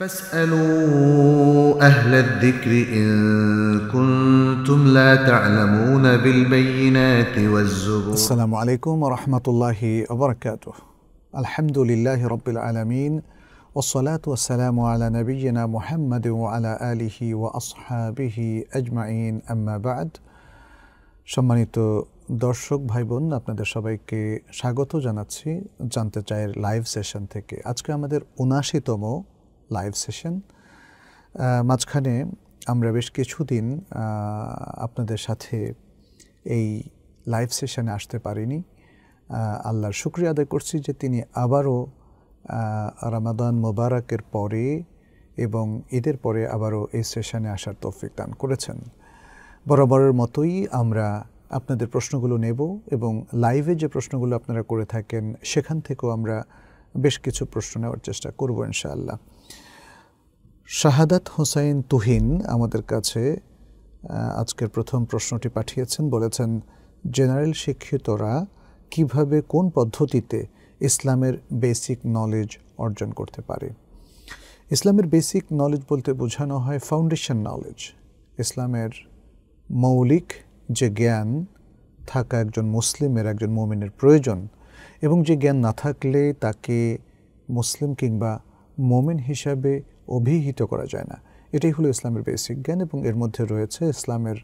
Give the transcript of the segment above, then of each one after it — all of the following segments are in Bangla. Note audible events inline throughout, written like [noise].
فاسألوا أهل الذكر إن كنتم لا تعلمون بالبينات والزبر السلام عليكم ورحمة الله وبركاته الحمد لله رب العالمين والصلاة والسلام على نبينا محمد وعلى آله وأصحابه أجمعين أما بعد সম্মানিত দর্শক ভাই বোন আপনাদের সবাইকে স্বাগত জানাচ্ছি জানতে চায়ের লাইভ সেশন থেকে আজকে আমাদের উনাশিতম লাইভ সেশন মাঝখানে আমরা বেশ কিছুদিন আপনাদের সাথে এই লাইভ সেশনে আসতে পারিনি আল্লাহর শুক্রিয়া আদায় করছি যে তিনি আবারও রামাদান মোবারকের পরে এবং ঈদের পরে আবারও এই সেশনে আসার তৌফিক দান করেছেন বরাবরের মতোই আমরা আপনাদের প্রশ্নগুলো নেব এবং লাইভে যে প্রশ্নগুলো আপনারা করে থাকেন সেখান থেকেও আমরা বেশ কিছু প্রশ্ন নেওয়ার চেষ্টা করব ইনশাআল্লাহ শাহাদাত হোসাইন তুহিন আমাদের কাছে আজকের প্রথম প্রশ্নটি পাঠিয়েছেন বলেছেন জেনারেল শিক্ষিতরা কিভাবে কোন পদ্ধতিতে ইসলামের বেসিক নলেজ অর্জন করতে পারে ইসলামের বেসিক নলেজ বলতে বোঝানো হয় ফাউন্ডেশন নলেজ ইসলামের মৌলিক যে জ্ঞান থাকা একজন মুসলিমের একজন মোমিনের প্রয়োজন এবং যে জ্ঞান না থাকলে তাকে মুসলিম কিংবা মোমেন হিসাবে অভিহিত করা যায় না এটাই হলো ইসলামের বেসিক জ্ঞান এবং এর মধ্যে রয়েছে ইসলামের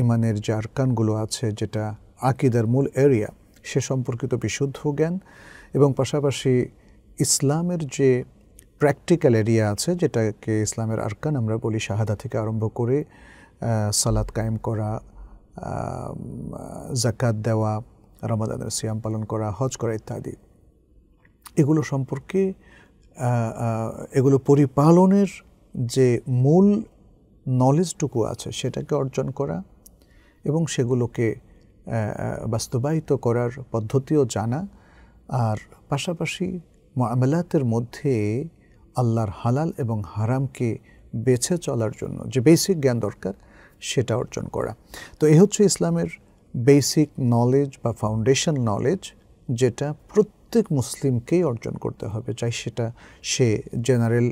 ইমানের যে আরকানগুলো আছে যেটা আকিদার মূল এরিয়া সে সম্পর্কিত বিশুদ্ধ জ্ঞান এবং পাশাপাশি ইসলামের যে প্র্যাকটিক্যাল এরিয়া আছে যেটাকে ইসলামের আরকান আমরা বলি শাহাদা থেকে আরম্ভ করে সালাদ কায়েম করা জাকাত দেওয়া রমাদানের সিয়াম পালন করা হজ করা ইত্যাদি এগুলো সম্পর্কে এগুলো পরিপালনের যে মূল নলেজটুকু আছে সেটাকে অর্জন করা এবং সেগুলোকে বাস্তবায়িত করার পদ্ধতিও জানা আর পাশাপাশি মামলাতের মধ্যে আল্লাহর হালাল এবং হারামকে বেছে চলার জন্য যে বেসিক জ্ঞান দরকার সেটা অর্জন করা তো এই হচ্ছে ইসলামের বেসিক নলেজ বা ফাউন্ডেশন নলেজ যেটা প্রত্যেক প্রত্যেক মুসলিমকেই অর্জন করতে হবে চাই সেটা সে জেনারেল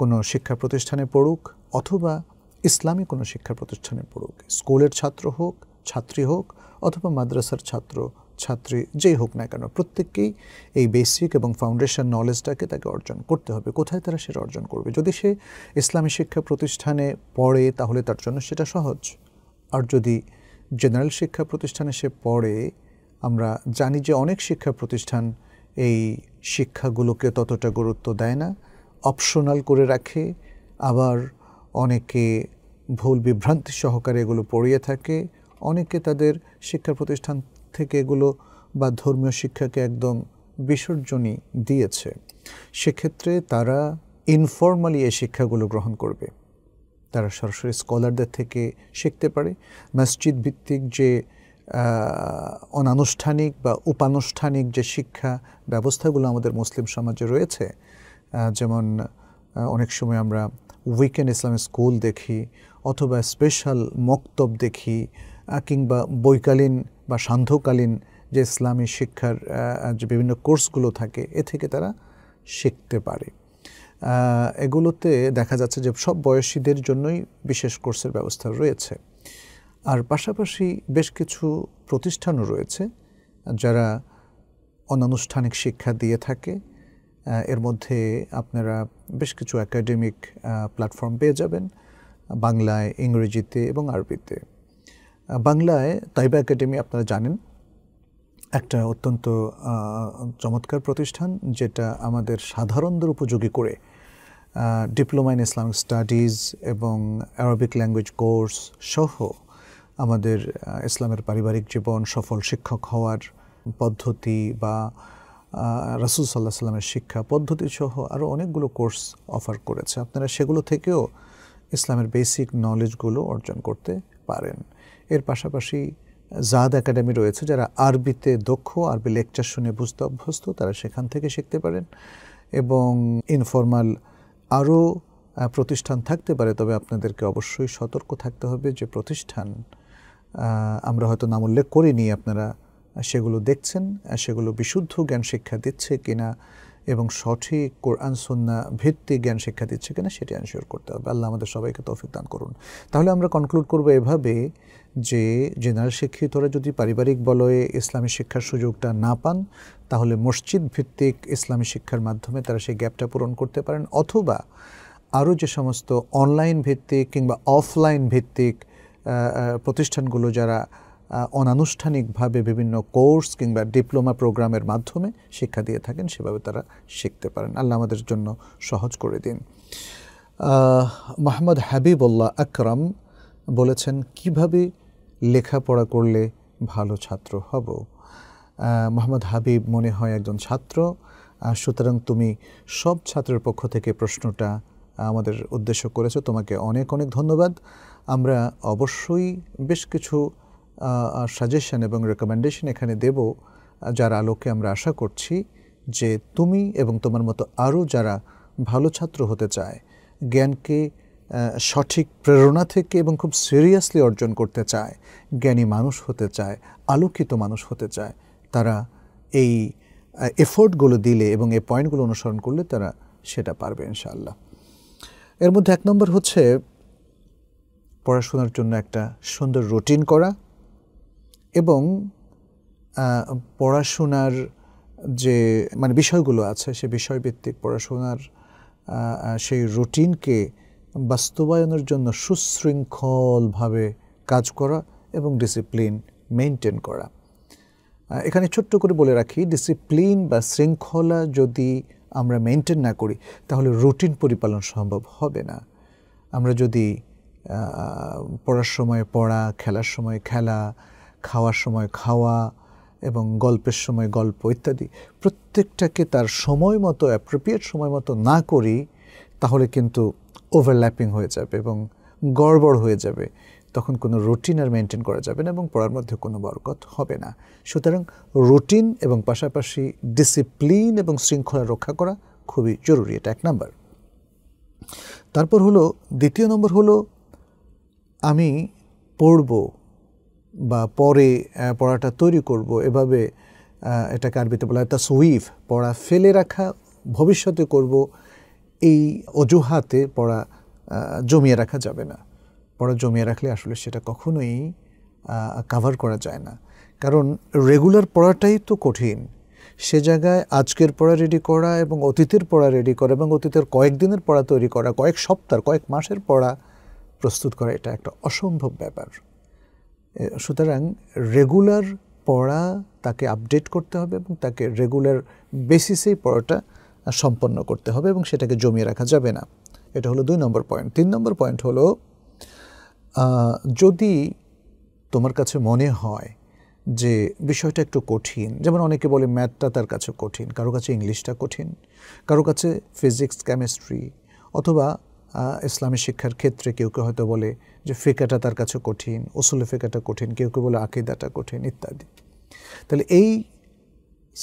কোনো শিক্ষা প্রতিষ্ঠানে পড়ুক অথবা ইসলামী কোনো শিক্ষা প্রতিষ্ঠানে পড়ুক স্কুলের ছাত্র হোক ছাত্রী হোক অথবা মাদ্রাসার ছাত্র ছাত্রী যেই হোক না কেন প্রত্যেককেই এই বেসিক এবং ফাউন্ডেশন নলেজটাকে তাকে অর্জন করতে হবে কোথায় তারা সেটা অর্জন করবে যদি সে ইসলামী শিক্ষা প্রতিষ্ঠানে পড়ে তাহলে তার জন্য সেটা সহজ আর যদি জেনারেল শিক্ষা প্রতিষ্ঠানে সে পড়ে আমরা জানি যে অনেক শিক্ষা প্রতিষ্ঠান এই শিক্ষাগুলোকে ততটা গুরুত্ব দেয় না অপশনাল করে রাখে আবার অনেকে ভুল বিভ্রান্তি সহকারে এগুলো পড়িয়ে থাকে অনেকে তাদের শিক্ষা প্রতিষ্ঠান থেকে এগুলো বা ধর্মীয় শিক্ষাকে একদম বিসর্জনই দিয়েছে সেক্ষেত্রে তারা ইনফর্মালি এই শিক্ষাগুলো গ্রহণ করবে তারা সরাসরি স্কলারদের থেকে শিখতে পারে মসজিদ ভিত্তিক যে অনানুষ্ঠানিক বা উপানুষ্ঠানিক যে শিক্ষা ব্যবস্থাগুলো আমাদের মুসলিম সমাজে রয়েছে যেমন অনেক সময় আমরা উইকেন্ড ইসলামের স্কুল দেখি অথবা স্পেশাল মক্তব দেখি কিংবা বৈকালীন বা সান্ধ্যকালীন যে ইসলামী শিক্ষার যে বিভিন্ন কোর্সগুলো থাকে এ থেকে তারা শিখতে পারে এগুলোতে দেখা যাচ্ছে যে সব বয়সীদের জন্যই বিশেষ কোর্সের ব্যবস্থা রয়েছে আর পাশাপাশি বেশ কিছু প্রতিষ্ঠানও রয়েছে যারা অনানুষ্ঠানিক শিক্ষা দিয়ে থাকে এর মধ্যে আপনারা বেশ কিছু একাডেমিক প্ল্যাটফর্ম পেয়ে যাবেন বাংলায় ইংরেজিতে এবং আরবিতে বাংলায় তাইবা একাডেমি আপনারা জানেন একটা অত্যন্ত চমৎকার প্রতিষ্ঠান যেটা আমাদের সাধারণদের উপযোগী করে ডিপ্লোমা ইন ইসলামিক স্টাডিজ এবং অ্যারাবিক ল্যাঙ্গুয়েজ কোর্স সহ আমাদের ইসলামের পারিবারিক জীবন সফল শিক্ষক হওয়ার পদ্ধতি বা রাসুল সাল্লাহ সাল্লামের শিক্ষা পদ্ধতি সহ আরও অনেকগুলো কোর্স অফার করেছে আপনারা সেগুলো থেকেও ইসলামের বেসিক নলেজগুলো অর্জন করতে পারেন এর পাশাপাশি জাদ একাডেমি রয়েছে যারা আরবিতে দক্ষ আরবি লেকচার শুনে বুঝতে অভ্যস্ত তারা সেখান থেকে শিখতে পারেন এবং ইনফর্মাল আরও প্রতিষ্ঠান থাকতে পারে তবে আপনাদেরকে অবশ্যই সতর্ক থাকতে হবে যে প্রতিষ্ঠান আমরা হয়তো নাম উল্লেখ করিনি আপনারা সেগুলো দেখছেন সেগুলো বিশুদ্ধ জ্ঞান শিক্ষা দিচ্ছে কিনা এবং সঠিক কোরআন সন্না ভিত্তিক জ্ঞান শিক্ষা দিচ্ছে কিনা সেটি অ্যানশিওর করতে হবে আল্লাহ আমাদের সবাইকে তৌফিক দান করুন তাহলে আমরা কনক্লুড করব এভাবে যে জেনারেল শিক্ষিতরা যদি পারিবারিক বলয়ে ইসলামী শিক্ষার সুযোগটা না পান তাহলে মসজিদ ভিত্তিক ইসলামী শিক্ষার মাধ্যমে তারা সেই গ্যাপটা পূরণ করতে পারেন অথবা আরও যে সমস্ত অনলাইন ভিত্তিক কিংবা অফলাইন ভিত্তিক প্রতিষ্ঠানগুলো যারা অনানুষ্ঠানিকভাবে বিভিন্ন কোর্স কিংবা ডিপ্লোমা প্রোগ্রামের মাধ্যমে শিক্ষা দিয়ে থাকেন সেভাবে তারা শিখতে পারেন আল্লাহ আমাদের জন্য সহজ করে দিন মোহাম্মদ হাবিবুল্লাহ আকরাম বলেছেন কিভাবে লেখাপড়া করলে ভালো ছাত্র হব মোহাম্মদ হাবিব মনে হয় একজন ছাত্র সুতরাং তুমি সব ছাত্রের পক্ষ থেকে প্রশ্নটা আমাদের উদ্দেশ্য করেছো তোমাকে অনেক অনেক ধন্যবাদ আমরা অবশ্যই বেশ কিছু সাজেশন এবং রেকমেন্ডেশন এখানে দেব যার আলোকে আমরা আশা করছি যে তুমি এবং তোমার মতো আরও যারা ভালো ছাত্র হতে চায় জ্ঞানকে সঠিক প্রেরণা থেকে এবং খুব সিরিয়াসলি অর্জন করতে চায় জ্ঞানী মানুষ হতে চায় আলোকিত মানুষ হতে চায় তারা এই এফোর্টগুলো দিলে এবং এই পয়েন্টগুলো অনুসরণ করলে তারা সেটা পারবে ইনশাল্লাহ এর মধ্যে এক নম্বর হচ্ছে পড়াশোনার জন্য একটা সুন্দর রুটিন করা এবং পড়াশোনার যে মানে বিষয়গুলো আছে সে বিষয়ভিত্তিক পড়াশোনার সেই রুটিনকে বাস্তবায়নের জন্য সুশৃঙ্খলভাবে কাজ করা এবং ডিসিপ্লিন মেনটেন করা এখানে ছোট্ট করে বলে রাখি ডিসিপ্লিন বা শৃঙ্খলা যদি আমরা মেনটেন না করি তাহলে রুটিন পরিপালন সম্ভব হবে না আমরা যদি পড়ার সময় পড়া খেলার সময় খেলা খাওয়ার সময় খাওয়া এবং গল্পের সময় গল্প ইত্যাদি প্রত্যেকটাকে তার সময় মতো অ্যাপ্রোপ্রিয়েট সময় মতো না করি তাহলে কিন্তু ওভারল্যাপিং হয়ে যাবে এবং গড়বড় হয়ে যাবে তখন কোনো রুটিন আর মেনটেন করা যাবে না এবং পড়ার মধ্যে কোনো বরকত হবে না সুতরাং রুটিন এবং পাশাপাশি ডিসিপ্লিন এবং শৃঙ্খলা রক্ষা করা খুবই জরুরি এটা এক নাম্বার তারপর হলো দ্বিতীয় নম্বর হলো আমি পড়ব বা পরে পড়াটা তৈরি করব এভাবে এটাকে আরবিতে বলা হয় তা সুইফ পড়া ফেলে রাখা ভবিষ্যতে করব এই অজুহাতে পড়া জমিয়ে রাখা যাবে না পড়া জমিয়ে রাখলে আসলে সেটা কখনোই কাভার করা যায় না কারণ রেগুলার পড়াটাই তো কঠিন সে জায়গায় আজকের পড়া রেডি করা এবং অতীতের পড়া রেডি করা এবং অতীতের কয়েকদিনের পড়া তৈরি করা কয়েক সপ্তাহ কয়েক মাসের পড়া প্রস্তুত করা এটা একটা অসম্ভব ব্যাপার সুতরাং রেগুলার পড়া তাকে আপডেট করতে হবে এবং তাকে রেগুলার বেসিসেই পড়াটা সম্পন্ন করতে হবে এবং সেটাকে জমিয়ে রাখা যাবে না এটা হলো দুই নম্বর পয়েন্ট তিন নম্বর পয়েন্ট হলো যদি তোমার কাছে মনে হয় যে বিষয়টা একটু কঠিন যেমন অনেকে বলে ম্যাথটা তার কাছে কঠিন কারো কাছে ইংলিশটা কঠিন কারো কাছে ফিজিক্স কেমিস্ট্রি অথবা ইসলামী শিক্ষার ক্ষেত্রে কেউ কেউ হয়তো বলে যে ফেঁকাটা তার কাছে কঠিন উসুলে ফেকাটা কঠিন কেউ কেউ বলে আকিদাটা কঠিন ইত্যাদি তাহলে এই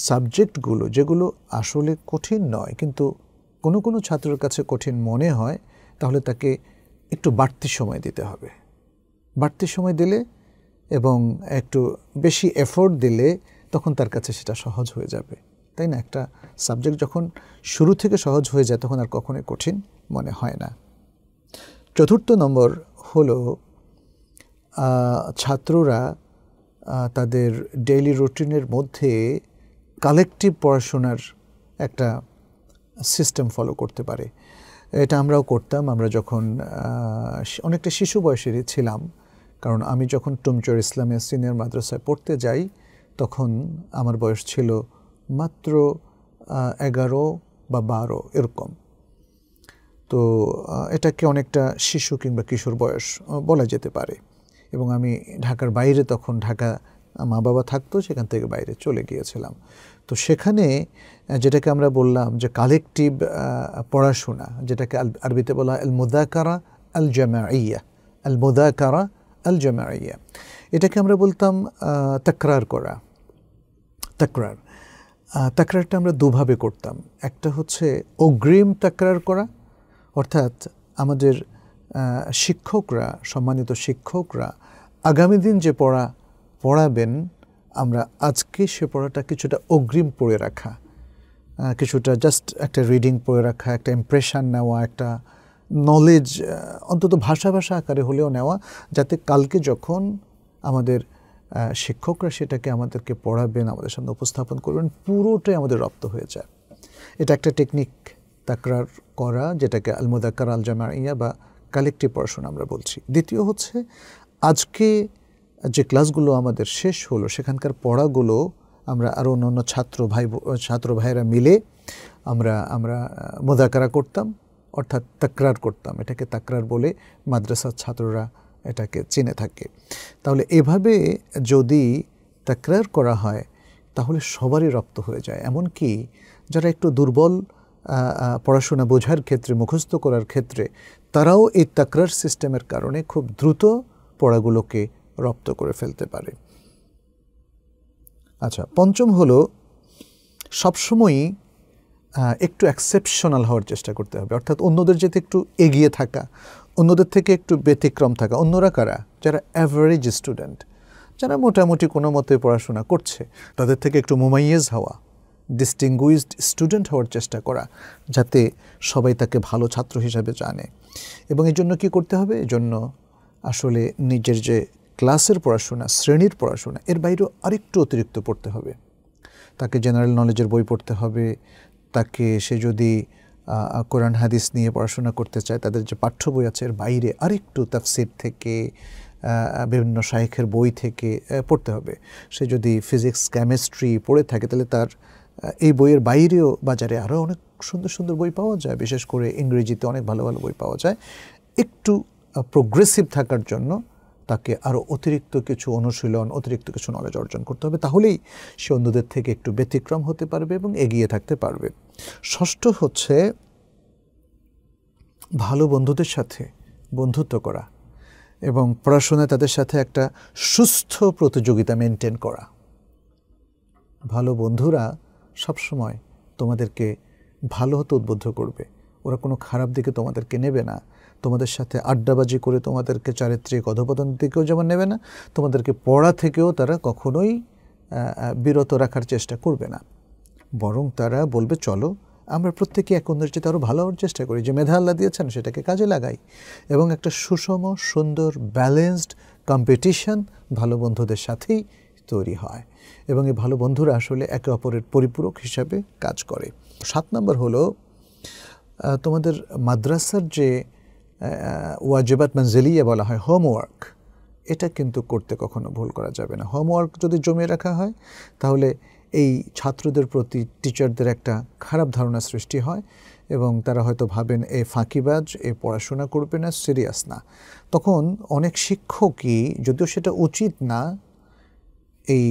সাবজেক্টগুলো যেগুলো আসলে কঠিন নয় কিন্তু কোনো কোনো ছাত্রের কাছে কঠিন মনে হয় তাহলে তাকে একটু বাড়তি সময় দিতে হবে বাড়তি সময় দিলে এবং একটু বেশি এফোর্ট দিলে তখন তার কাছে সেটা সহজ হয়ে যাবে তাই না একটা সাবজেক্ট যখন শুরু থেকে সহজ হয়ে যায় তখন আর কখনোই কঠিন মনে হয় না চতুর্থ নম্বর হলো ছাত্ররা তাদের ডেইলি রুটিনের মধ্যে কালেকটিভ পড়াশোনার একটা সিস্টেম ফলো করতে পারে এটা আমরাও করতাম আমরা যখন অনেকটা শিশু বয়সেরই ছিলাম কারণ আমি যখন টুমচর ইসলামের সিনিয়র মাদ্রাসায় পড়তে যাই তখন আমার বয়স ছিল মাত্র এগারো বা বারো এরকম তো এটাকে অনেকটা শিশু কিংবা কিশোর বয়স বলা যেতে পারে এবং আমি ঢাকার বাইরে তখন ঢাকা মা বাবা থাকতো সেখান থেকে বাইরে চলে গিয়েছিলাম তো সেখানে যেটাকে আমরা বললাম যে কালেকটিভ পড়াশোনা যেটাকে আরবিতে বলা আল মোদাকারা আল জামাইয়া আল মোদাকারা আল জামাইয়া এটাকে আমরা বলতাম তাকরার করা তাকরার তাকরারটা আমরা দুভাবে করতাম একটা হচ্ছে অগ্রিম তাকরার করা অর্থাৎ আমাদের শিক্ষকরা সম্মানিত শিক্ষকরা আগামী দিন যে পড়া পড়াবেন আমরা আজকে সে পড়াটা কিছুটা অগ্রিম পড়ে রাখা কিছুটা জাস্ট একটা রিডিং পড়ে রাখা একটা ইমপ্রেশান নেওয়া একটা নলেজ অন্তত ভাষা ভাষা আকারে হলেও নেওয়া যাতে কালকে যখন আমাদের শিক্ষকরা সেটাকে আমাদেরকে পড়াবেন আমাদের সামনে উপস্থাপন করবেন পুরোটাই আমাদের রপ্ত হয়ে যায় এটা একটা টেকনিক তাকরার করা যেটাকে আলমোদাকার আল জামা ইয়া বা কালেকটিভ পড়াশোনা আমরা বলছি দ্বিতীয় হচ্ছে আজকে যে ক্লাসগুলো আমাদের শেষ হলো সেখানকার পড়াগুলো আমরা আরও অন্য অন্য ছাত্র ভাই ছাত্র ভাইয়েরা মিলে আমরা আমরা মোদাকারা করতাম অর্থাৎ তাকরার করতাম এটাকে তাকরার বলে মাদ্রাসার ছাত্ররা এটাকে চিনে থাকে তাহলে এভাবে যদি তাকরার করা হয় তাহলে সবারই রপ্ত হয়ে যায় এমনকি যারা একটু দুর্বল পড়াশোনা বোঝার ক্ষেত্রে মুখস্থ করার ক্ষেত্রে তারাও এই তাকরার সিস্টেমের কারণে খুব দ্রুত পড়াগুলোকে রপ্ত করে ফেলতে পারে আচ্ছা পঞ্চম হলো সবসময়ই একটু অ্যাকসেপশনাল হওয়ার চেষ্টা করতে হবে অর্থাৎ অন্যদের যেতে একটু এগিয়ে থাকা অন্যদের থেকে একটু ব্যতিক্রম থাকা অন্যরা কারা যারা অ্যাভারেজ স্টুডেন্ট যারা মোটামুটি কোনো মতে পড়াশোনা করছে তাদের থেকে একটু মোমাইয়েজ হওয়া ডিস্টিংগুইজড স্টুডেন্ট হওয়ার চেষ্টা করা যাতে সবাই তাকে ভালো ছাত্র হিসাবে জানে এবং এই জন্য কী করতে হবে এজন্য আসলে নিজের যে ক্লাসের পড়াশোনা শ্রেণীর পড়াশোনা এর বাইরেও আরেকটু অতিরিক্ত পড়তে হবে তাকে জেনারেল নলেজের বই পড়তে হবে তাকে সে যদি কোরআন হাদিস নিয়ে পড়াশোনা করতে চায় তাদের যে পাঠ্য বই আছে এর বাইরে আরেকটু তাফসির থেকে বিভিন্ন শাইখের বই থেকে পড়তে হবে সে যদি ফিজিক্স কেমিস্ট্রি পড়ে থাকে তাহলে তার এই বইয়ের বাইরেও বাজারে আরও অনেক সুন্দর সুন্দর বই পাওয়া যায় বিশেষ করে ইংরেজিতে অনেক ভালো ভালো বই পাওয়া যায় একটু প্রোগ্রেসিভ থাকার জন্য তাকে আরও অতিরিক্ত কিছু অনুশীলন অতিরিক্ত কিছু নলেজ অর্জন করতে হবে তাহলেই সে অন্যদের থেকে একটু ব্যতিক্রম হতে পারবে এবং এগিয়ে থাকতে পারবে ষষ্ঠ হচ্ছে ভালো বন্ধুদের সাথে বন্ধুত্ব করা এবং পড়াশোনায় তাদের সাথে একটা সুস্থ প্রতিযোগিতা মেনটেন করা ভালো বন্ধুরা সবসময় তোমাদেরকে ভালো হতে উদ্বুদ্ধ করবে ওরা কোনো খারাপ দিকে তোমাদেরকে নেবে না তোমাদের সাথে আড্ডাবাজি করে তোমাদেরকে চারিত্রিক অধপতন দিকেও যেমন নেবে না তোমাদেরকে পড়া থেকেও তারা কখনোই বিরত রাখার চেষ্টা করবে না বরং তারা বলবে চলো আমরা প্রত্যেকে এক অন্যের আরও ভালো হওয়ার চেষ্টা করি যে মেধা আল্লাহ দিয়েছেন সেটাকে কাজে লাগাই এবং একটা সুষম সুন্দর ব্যালেন্সড কম্পিটিশন ভালো বন্ধুদের সাথেই তৈরি হয় এবং এই ভালো বন্ধুরা আসলে একে অপরের পরিপূরক হিসাবে কাজ করে সাত নম্বর হলো তোমাদের মাদ্রাসার যে ওয়াজেবাত মানজেলিয়া বলা হয় হোমওয়ার্ক এটা কিন্তু করতে কখনো ভুল করা যাবে না হোমওয়ার্ক যদি জমিয়ে রাখা হয় তাহলে এই ছাত্রদের প্রতি টিচারদের একটা খারাপ ধারণা সৃষ্টি হয় এবং তারা হয়তো ভাবেন এ ফাঁকিবাজ এ পড়াশোনা করবে না সিরিয়াস না তখন অনেক শিক্ষকই যদিও সেটা উচিত না এই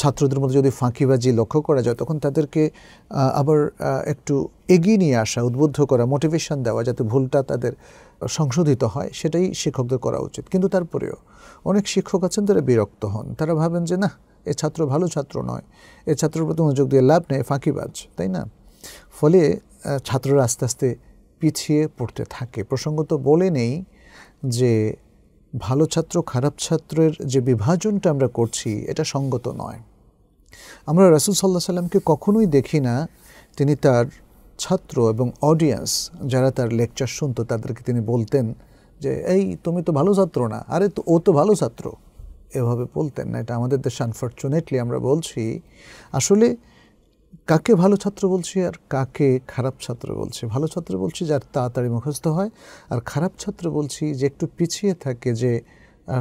ছাত্রদের মধ্যে যদি ফাঁকিবাজি লক্ষ্য করা যায় তখন তাদেরকে আবার একটু এগিয়ে নিয়ে আসা উদ্বুদ্ধ করা মোটিভেশন দেওয়া যাতে ভুলটা তাদের সংশোধিত হয় সেটাই শিক্ষকদের করা উচিত কিন্তু তারপরেও অনেক শিক্ষক আছেন তারা বিরক্ত হন তারা ভাবেন যে না এ ছাত্র ভালো ছাত্র নয় এ ছাত্রের প্রতি মনোযোগ দিয়ে লাভ নেই ফাঁকিবাজ তাই না ফলে ছাত্ররা আস্তে আস্তে পিছিয়ে পড়তে থাকে প্রসঙ্গত বলে নেই যে ভালো ছাত্র খারাপ ছাত্রের যে বিভাজনটা আমরা করছি এটা সঙ্গত নয় আমরা রাসুল সাল্লাহ সাল্লামকে কখনোই দেখি না তিনি তার ছাত্র এবং অডিয়েন্স যারা তার লেকচার শুনতো তাদেরকে তিনি বলতেন যে এই তুমি তো ভালো ছাত্র না আরে তো ও তো ভালো ছাত্র এভাবে বলতেন না এটা আমাদের দেশে আনফর্চুনেটলি আমরা বলছি আসলে কাকে ভালো ছাত্র বলছি আর কাকে খারাপ ছাত্র বলছি ভালো ছাত্র বলছি যার তাড়াতাড়ি মুখস্থ হয় আর খারাপ ছাত্র বলছি যে একটু পিছিয়ে থাকে যে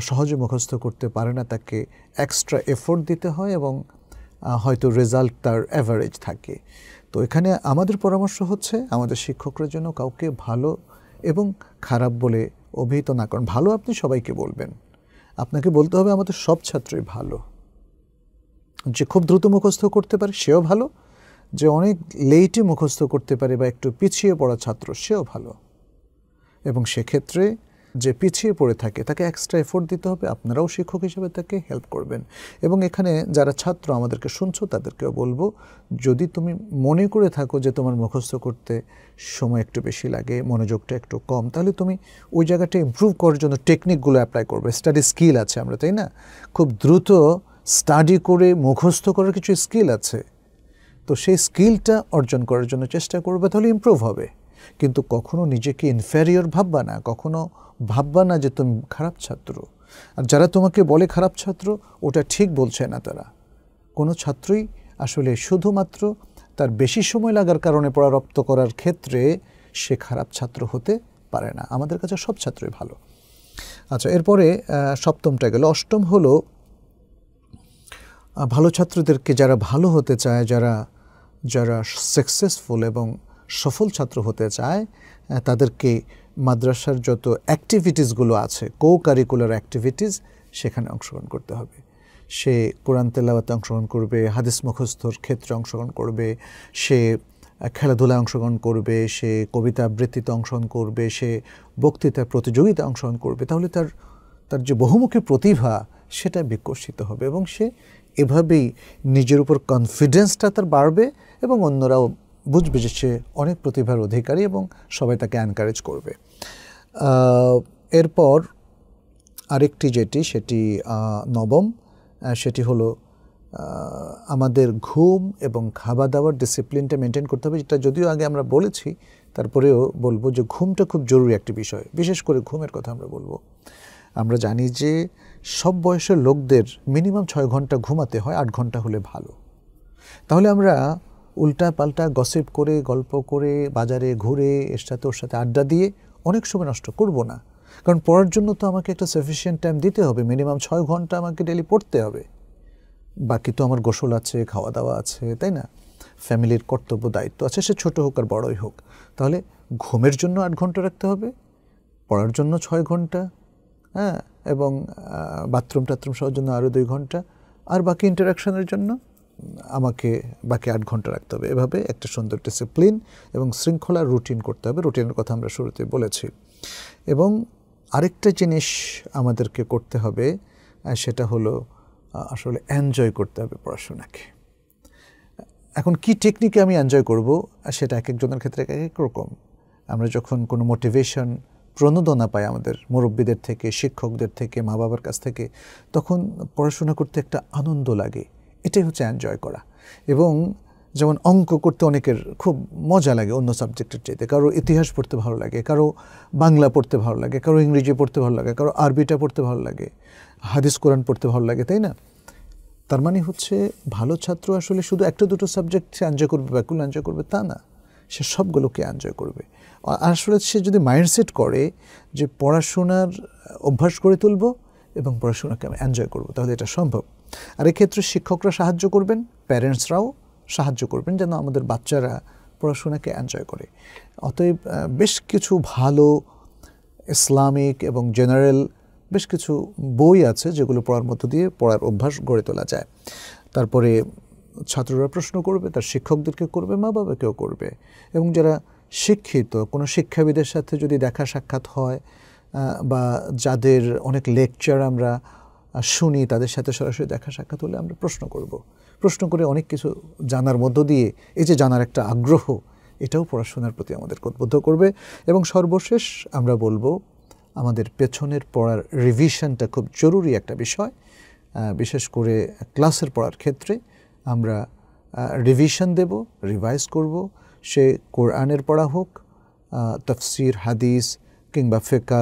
সহজে মুখস্থ করতে পারে না তাকে এক্সট্রা এফোর্ট দিতে হয় এবং হয়তো রেজাল্ট তার অ্যাভারেজ থাকে তো এখানে আমাদের পরামর্শ হচ্ছে আমাদের শিক্ষকরা যেন কাউকে ভালো এবং খারাপ বলে অভিহিত না করেন ভালো আপনি সবাইকে বলবেন আপনাকে বলতে হবে আমাদের সব ছাত্রই ভালো যে খুব দ্রুত মুখস্থ করতে পারে সেও ভালো যে অনেক লেটে মুখস্থ করতে পারে বা একটু পিছিয়ে পড়া ছাত্র সেও ভালো এবং সেক্ষেত্রে যে পিছিয়ে পড়ে থাকে তাকে এক্সট্রা এফোর্ট দিতে হবে আপনারাও শিক্ষক হিসেবে তাকে হেল্প করবেন এবং এখানে যারা ছাত্র আমাদেরকে শুনছো তাদেরকেও বলবো যদি তুমি মনে করে থাকো যে তোমার মুখস্থ করতে সময় একটু বেশি লাগে মনোযোগটা একটু কম তাহলে তুমি ওই জায়গাটা ইম্প্রুভ করার জন্য টেকনিকগুলো অ্যাপ্লাই করবে স্টাডি স্কিল আছে আমরা তাই না খুব দ্রুত স্টাডি করে মুখস্থ করার কিছু স্কিল আছে তো সেই স্কিলটা অর্জন করার জন্য চেষ্টা করবে তাহলে ইম্প্রুভ হবে কিন্তু কখনো নিজেকে ইনফেরিয়র ভাববা না কখনো ভাববা না যে তুমি খারাপ ছাত্র আর যারা তোমাকে বলে খারাপ ছাত্র ওটা ঠিক বলছে না তারা কোনো ছাত্রই আসলে শুধুমাত্র তার বেশি সময় লাগার কারণে পড়া রপ্ত করার ক্ষেত্রে সে খারাপ ছাত্র হতে পারে না আমাদের কাছে সব ছাত্রই ভালো আচ্ছা এরপরে সপ্তমটা গেল অষ্টম হলো ভালো ছাত্রদেরকে যারা ভালো হতে চায় যারা যারা সাকসেসফুল এবং সফল ছাত্র হতে চায় তাদেরকে মাদ্রাসার যত অ্যাক্টিভিটিসগুলো আছে কো কারিকুলার অ্যাক্টিভিটিস সেখানে অংশগ্রহণ করতে হবে সে কোরআন তেলাওয়াতে অংশগ্রহণ করবে হাদিস মুখস্থর ক্ষেত্রে অংশগ্রহণ করবে সে খেলাধুলায় অংশগ্রহণ করবে সে কবিতা আবৃত্তিতে অংশগ্রহণ করবে সে বক্তৃতা প্রতিযোগিতা অংশগ্রহণ করবে তাহলে তার তার যে বহুমুখী প্রতিভা সেটা বিকশিত হবে এবং সে এভাবেই নিজের উপর কনফিডেন্সটা তার বাড়বে এবং অন্যরাও বুঝবে যে সে অনেক প্রতিভার অধিকারী এবং সবাই তাকে এনকারেজ করবে এরপর আরেকটি যেটি সেটি নবম সেটি হলো আমাদের ঘুম এবং খাওয়া দাওয়ার ডিসিপ্লিনটা মেনটেন করতে হবে যেটা যদিও আগে আমরা বলেছি তারপরেও বলবো যে ঘুমটা খুব জরুরি একটি বিষয় বিশেষ করে ঘুমের কথা আমরা বলবো আমরা জানি যে সব বয়সের লোকদের মিনিমাম ছয় ঘন্টা ঘুমাতে হয় আট ঘন্টা হলে ভালো তাহলে আমরা উল্টা পাল্টা গসিপ করে গল্প করে বাজারে ঘুরে এর সাথে ওর সাথে আড্ডা দিয়ে অনেক সময় নষ্ট করব না কারণ পড়ার জন্য তো আমাকে একটা সাফিসিয়েন্ট টাইম দিতে হবে মিনিমাম ছয় ঘন্টা আমাকে ডেলি পড়তে হবে বাকি তো আমার গোসল আছে খাওয়া দাওয়া আছে তাই না ফ্যামিলির কর্তব্য দায়িত্ব আছে সে ছোটো হোক আর বড়ই হোক তাহলে ঘুমের জন্য আট ঘন্টা রাখতে হবে পড়ার জন্য ছয় ঘন্টা হ্যাঁ এবং বাথরুম টাথরুম সবার জন্য আরও দুই ঘন্টা আর বাকি ইন্টারাকশনের জন্য আমাকে বাকি আট ঘন্টা রাখতে হবে এভাবে একটা সুন্দর ডিসিপ্লিন এবং শৃঙ্খলা রুটিন করতে হবে রুটিনের কথা আমরা শুরুতে বলেছি এবং আরেকটা জিনিস আমাদেরকে করতে হবে সেটা হলো আসলে এনজয় করতে হবে পড়াশোনাকে এখন কি টেকনিকে আমি এনজয় করব সেটা এক একজনের ক্ষেত্রে এক এক রকম আমরা যখন কোনো মোটিভেশন প্রণোদনা পাই আমাদের মুরব্বীদের থেকে শিক্ষকদের থেকে মা বাবার কাছ থেকে তখন পড়াশোনা করতে একটা আনন্দ লাগে এটাই হচ্ছে এনজয় করা এবং যেমন অঙ্ক করতে অনেকের খুব মজা লাগে অন্য সাবজেক্টের চাইতে কারো ইতিহাস পড়তে ভালো লাগে কারো বাংলা পড়তে ভালো লাগে কারো ইংরেজি পড়তে ভালো লাগে কারো আরবিটা পড়তে ভালো লাগে হাদিস কোরআন পড়তে ভালো লাগে তাই না তার মানে হচ্ছে ভালো ছাত্র আসলে শুধু একটা দুটো সাবজেক্ট সে এনজয় করবে ব্যাকুল এনজয় করবে তা না সে সবগুলোকে এনজয় করবে আসলে সে যদি মাইন্ডসেট করে যে পড়াশোনার অভ্যাস করে তুলব এবং পড়াশোনাকে আমি এনজয় করবো তাহলে এটা সম্ভব আর এক্ষেত্রে শিক্ষকরা সাহায্য করবেন প্যারেন্টসরাও সাহায্য করবেন যেন আমাদের বাচ্চারা পড়াশোনাকে এনজয় করে অতএব বেশ কিছু ভালো ইসলামিক এবং জেনারেল বেশ কিছু বই আছে যেগুলো পড়ার মধ্য দিয়ে পড়ার অভ্যাস গড়ে তোলা যায় তারপরে ছাত্ররা প্রশ্ন করবে তার শিক্ষকদেরকে করবে মা বাবাকেও করবে এবং যারা শিক্ষিত কোনো শিক্ষাবিদের সাথে যদি দেখা সাক্ষাৎ হয় বা যাদের অনেক লেকচার আমরা শুনি তাদের সাথে সরাসরি দেখা সাক্ষাৎ হলে আমরা প্রশ্ন করব প্রশ্ন করে অনেক কিছু জানার মধ্য দিয়ে এই যে জানার একটা আগ্রহ এটাও পড়াশোনার প্রতি আমাদের উদ্বুদ্ধ করবে এবং সর্বশেষ আমরা বলবো আমাদের পেছনের পড়ার রিভিশনটা খুব জরুরি একটা বিষয় বিশেষ করে ক্লাসের পড়ার ক্ষেত্রে আমরা রিভিশন দেব রিভাইজ করব সে কোরআনের পড়া হোক তফসির হাদিস কিংবা ফেকা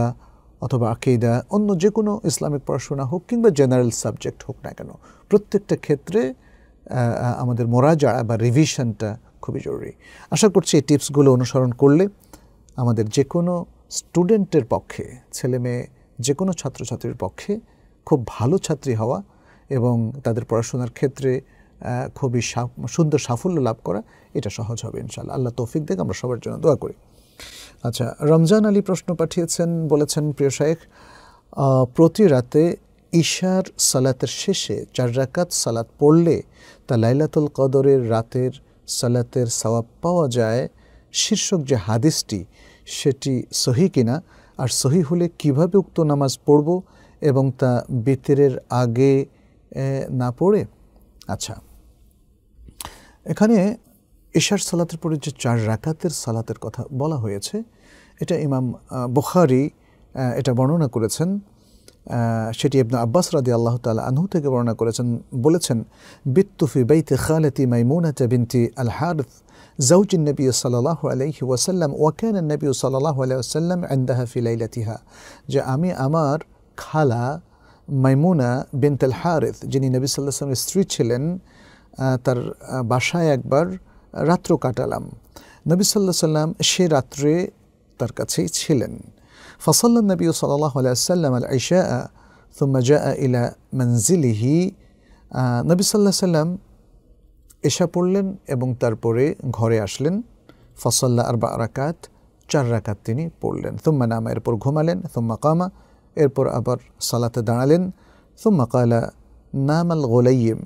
অথবা আকেইদা অন্য যে কোনো ইসলামিক পড়াশোনা হোক কিংবা জেনারেল সাবজেক্ট হোক না কেন প্রত্যেকটা ক্ষেত্রে আমাদের মোরাজাড়া বা রিভিশনটা খুবই জরুরি আশা করছি এই টিপসগুলো অনুসরণ করলে আমাদের যে কোনো স্টুডেন্টের পক্ষে ছেলে মেয়ে যে কোনো ছাত্রছাত্রীর পক্ষে খুব ভালো ছাত্রী হওয়া এবং তাদের পড়াশোনার ক্ষেত্রে খুবই সুন্দর সাফল্য লাভ করা এটা সহজ হবে ইনশাল্লাহ আল্লাহ তৌফিক দেখ আমরা সবার জন্য দোয়া করি আচ্ছা রমজান আলী প্রশ্ন পাঠিয়েছেন বলেছেন প্রিয় শাহেখ প্রতি রাতে ঈশার সালাতের শেষে চার রাকাত সালাত পড়লে তা লাইলাতুল কদরের রাতের সালাতের সওয়াব পাওয়া যায় শীর্ষক যে হাদিসটি সেটি সহি কিনা আর সহি হলে কিভাবে উক্ত নামাজ পড়ব এবং তা বেতেরের আগে না পড়ে আচ্ছা এখানে ঈশার সালাতের পরে যে চার রাকাতের সালাতের কথা বলা হয়েছে এটা ইমাম বুখারি এটা বর্ণনা করেছেন সেটি ইবনা আব্বাস রাদি আল্লাহ তাল আনহু থেকে বর্ণনা করেছেন বলেছেন বিত্তুফি বাইতে খালেতি মাইমুনাতে বিনতি আল হারফ জাউজিন النبي صلى الله عليه ওয়াকেন وكان النبي صلى الله عليه وسلم عندها في ليلتها যে আমি আমার খালা মাইমুনা বিনত আল হারিস যিনি নবী সাল্লাহ স্ত্রী ছিলেন তার বাসায় একবার রাত্র কাটালাম নবী সাল্লাহ সাল্লাম সে রাত্রে তার কাছেই ছিলেন فصلى النبي صلى الله عليه وسلم العشاء ثم جاء إلى منزله নবী সাল্লাহ সাল্লাম এশা পড়লেন এবং তারপরে ঘরে আসলেন ফসল্লা আর বা রাকাত চার রাকাত তিনি পড়লেন থুম্মা নামা এরপর ঘুমালেন থুম্মা কামা এরপর আবার সালাতে দাঁড়ালেন থুম্মা কালা নামাল গোলাইম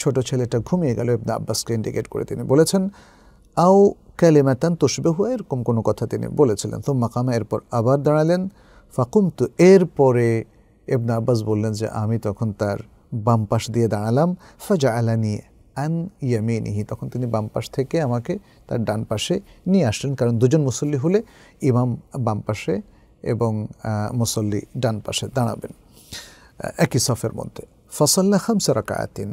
ছোট ছেলেটা ঘুমিয়ে গেল ইবনা আব্বাসকে ইন্ডিকেট করে তিনি বলেছেন আও ক্যালেমাতান তসবে হুয়া এরকম কোনো কথা তিনি বলেছিলেন তো মাকামা এরপর আবার দাঁড়ালেন ফাকুমতু এরপরে এবনা আব্বাস বললেন যে আমি তখন তার বাম পাশ দিয়ে দাঁড়ালাম ফাজা নিয়ে আন ইয়ামিনিহি তখন তিনি বাম পাশ থেকে আমাকে তার ডান পাশে নিয়ে আসলেন কারণ দুজন মুসল্লি হলে ইমাম বাম পাশে এবং মুসল্লি ডান পাশে দাঁড়াবেন একই সফের মধ্যে ফসল্লা খামসা রাকায়াতিন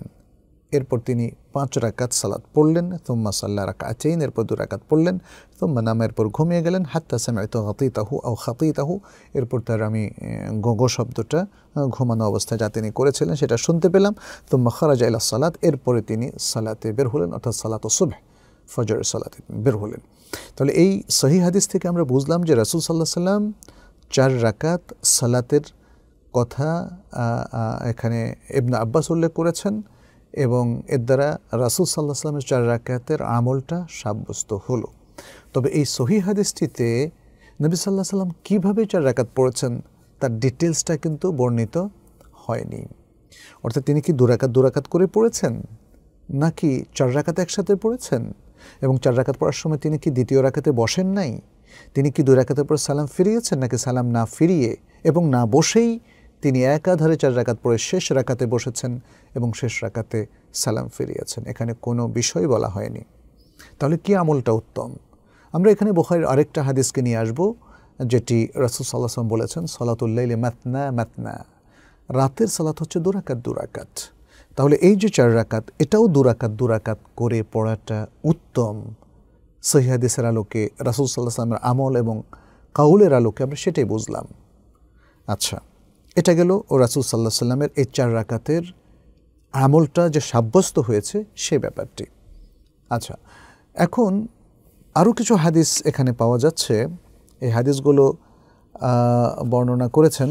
এরপর তিনি পাঁচ রাকাত সালাত পড়লেন তোম্মা সাল্লা রাকা আচেইন এরপর দু রাকাত পড়লেন তোম্মা নাম এরপর ঘুমিয়ে গেলেন হাত্তা সামায়ত হাতি তাহু আও হাতি তাহু এরপর তার আমি গগো শব্দটা ঘুমানো অবস্থায় যা তিনি করেছিলেন সেটা শুনতে পেলাম তোম্মা খারাজ আল্লাহ সালাত এরপরে তিনি সালাতে বের হলেন অর্থাৎ সালাত ও শুভে ফজর সালাতে বের হলেন তাহলে এই সহি হাদিস থেকে আমরা বুঝলাম যে রাসুল সাল্লাহ সাল্লাম চার রাকাত সালাতের কথা এখানে এমনা আব্বাস উল্লেখ করেছেন এবং এর দ্বারা রাসুল সাল্লাহ সাল্লামের চার রাকাতের আমলটা সাব্যস্ত হলো তবে এই সহি হাদিসটিতে নবী সাল্লাহ সাল্লাম কীভাবে চার রাকাত পড়েছেন তার ডিটেলসটা কিন্তু বর্ণিত হয়নি অর্থাৎ তিনি কি দুরাকাত দুরাকাত করে পড়েছেন নাকি চার রাকাত একসাথে পড়েছেন এবং চার রাকাত পড়ার সময় তিনি কি দ্বিতীয় রাকাতে বসেন নাই তিনি কি দুরাকাতের পর সালাম ফিরিয়েছেন নাকি সালাম না ফিরিয়ে এবং না বসেই তিনি একাধারে চার রাকাত পরে শেষ রাকাতে বসেছেন এবং শেষ রাকাতে সালাম ফিরিয়েছেন এখানে কোনো বিষয় বলা হয়নি তাহলে কি আমলটা উত্তম আমরা এখানে বোখারের আরেকটা হাদিসকে নিয়ে আসব যেটি রাসুল সাল্লাহাম বলেছেন সলাতুল্লাইলে মাতনা মাতনা রাতের সালাত হচ্ছে দুরাকাত দুরাকাত তাহলে এই যে চার রাকাত এটাও দুরাকাত দুরাকাত করে পড়াটা উত্তম সহিহাদিসের আলোকে রাসুল সাল্লাহ আমল এবং কাউলের আলোকে আমরা সেটাই বুঝলাম আচ্ছা এটা গেল ও রাসুল সাল্লাহ সাল্লামের এই চার রাকাতের আমলটা যে সাব্যস্ত হয়েছে সে ব্যাপারটি আচ্ছা এখন আরও কিছু হাদিস এখানে পাওয়া যাচ্ছে এই হাদিসগুলো বর্ণনা করেছেন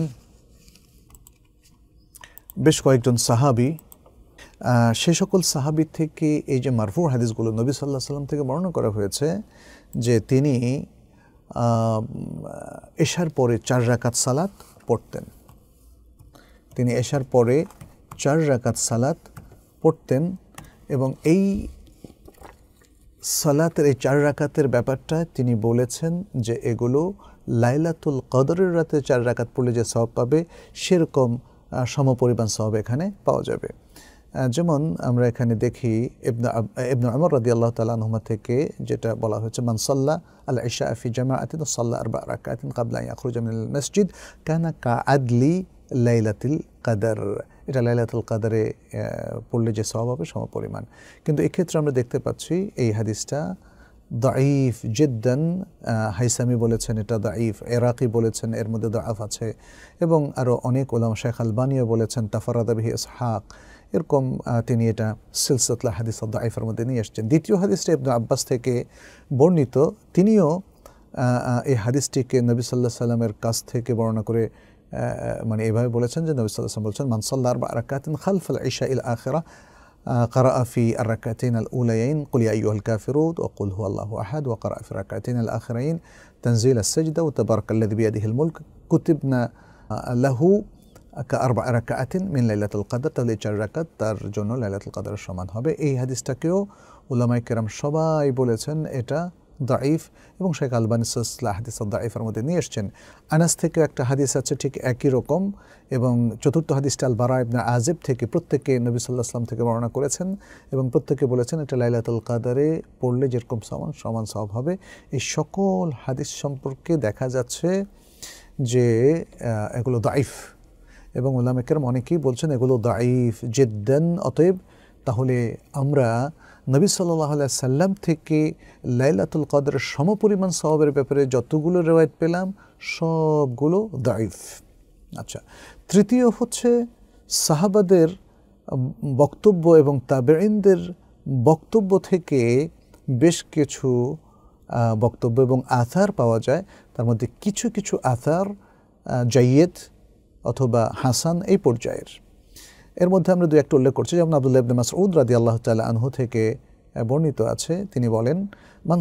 বেশ কয়েকজন সাহাবি সে সকল সাহাবি থেকে এই যে মারফুর হাদিসগুলো নবী সাল্লাহ সাল্লাম থেকে বর্ণনা করা হয়েছে যে তিনি এশার পরে চার রাকাত সালাত পড়তেন তিনি এসার পরে চার রাকাত সালাত পড়তেন এবং এই সালাতের এই চার রাকাতের ব্যাপারটা তিনি বলেছেন যে এগুলো লাইলাতুল কদরের রাতে চার রাকাত পড়লে যে সব পাবে সেরকম সমপরিমাণ সব এখানে পাওয়া যাবে যেমন আমরা এখানে দেখি ইবনা ইবনু আমর রাদি আল্লাহ তালাহমা থেকে যেটা বলা হয়েছে মানসাল্লা আল ইশা আফি জামা আতিন সাল্লাহ আরবা রাকাতিন কাবলা ইয়াখরুজামিল মসজিদ কানা কা আদলি লাইলাতিল কাদার এটা লাইলাতুল কাদারে পড়লে যে সব হবে সমপরিমাণ কিন্তু এক্ষেত্রে আমরা দেখতে পাচ্ছি এই হাদিসটা দাঈফ জিদ্দান হাইসামি বলেছেন এটা দাঈফ এরাকি বলেছেন এর মধ্যে দাফ আছে এবং আরও অনেক ওলাম শেখ আলবানিও বলেছেন তাফারাদাবিহি হাক এরকম তিনি এটা সিলসতলা হাদিস দাইফের মধ্যে নিয়ে এসছেন দ্বিতীয় হাদিসটা ইবনু আব্বাস থেকে বর্ণিত তিনিও এই হাদিসটিকে নবী সাল্লাহ সাল্লামের কাছ থেকে বর্ণনা করে মানে এইভাবে বলেছেন যে নবী সাল্লাম বলছেন মানসাল্লা আর রাকাতিন খালফাল ইশা ইল আখেরা قرأ في الركعتين الأوليين قل يا أيها الكافرون وقل هو الله أحد وقرأ في الركعتين الآخرين تنزيل السجدة وتبارك الذي بيده الملك كتبنا آه، له كأربع ركعات من ليلة القدر تولي চার রাকাত তার জন্য লাইলাতুল কাদরের সমান হবে এই ولما يكرم شبا সবাই إتا দাইফ এবং শেখ আলবানী সুসলা হাদিস দাইফের মধ্যে নিয়ে এসছেন আনাস থেকে একটা হাদিস আছে ঠিক একই রকম এবং চতুর্থ হাদিসটা আল বারা ইবনা আজিব থেকে প্রত্যেকে নবী সাল্লাহ আসলাম থেকে বর্ণনা করেছেন এবং প্রত্যেকে বলেছেন এটা লাইলাতুল কাদারে পড়লে যেরকম সমান সমান সব হবে এই সকল হাদিস সম্পর্কে দেখা যাচ্ছে যে এগুলো দাইফ এবং ওলামেকেরম অনেকেই বলছেন এগুলো দাইফ জেদ্দেন অতএব তাহলে আমরা নবী সাল্লাহ সাল্লাম থেকে লাইলাতুল কদরের সমপরিমাণ স্বভাবের ব্যাপারে যতগুলো রেওয়ায়ত পেলাম সবগুলো দায়ফ আচ্ছা তৃতীয় হচ্ছে সাহাবাদের বক্তব্য এবং তাবেইনদের বক্তব্য থেকে বেশ কিছু বক্তব্য এবং আথার পাওয়া যায় তার মধ্যে কিছু কিছু আথার জাইয়েদ অথবা হাসান এই পর্যায়ের এর মধ্যে আমরা দু একটা উল্লেখ করছি যেমন আবদুল্লাহ ইবনে মাসউদ রাদিয়াল্লাহু তাআলা আনহু থেকে বর্ণিত আছে তিনি বলেন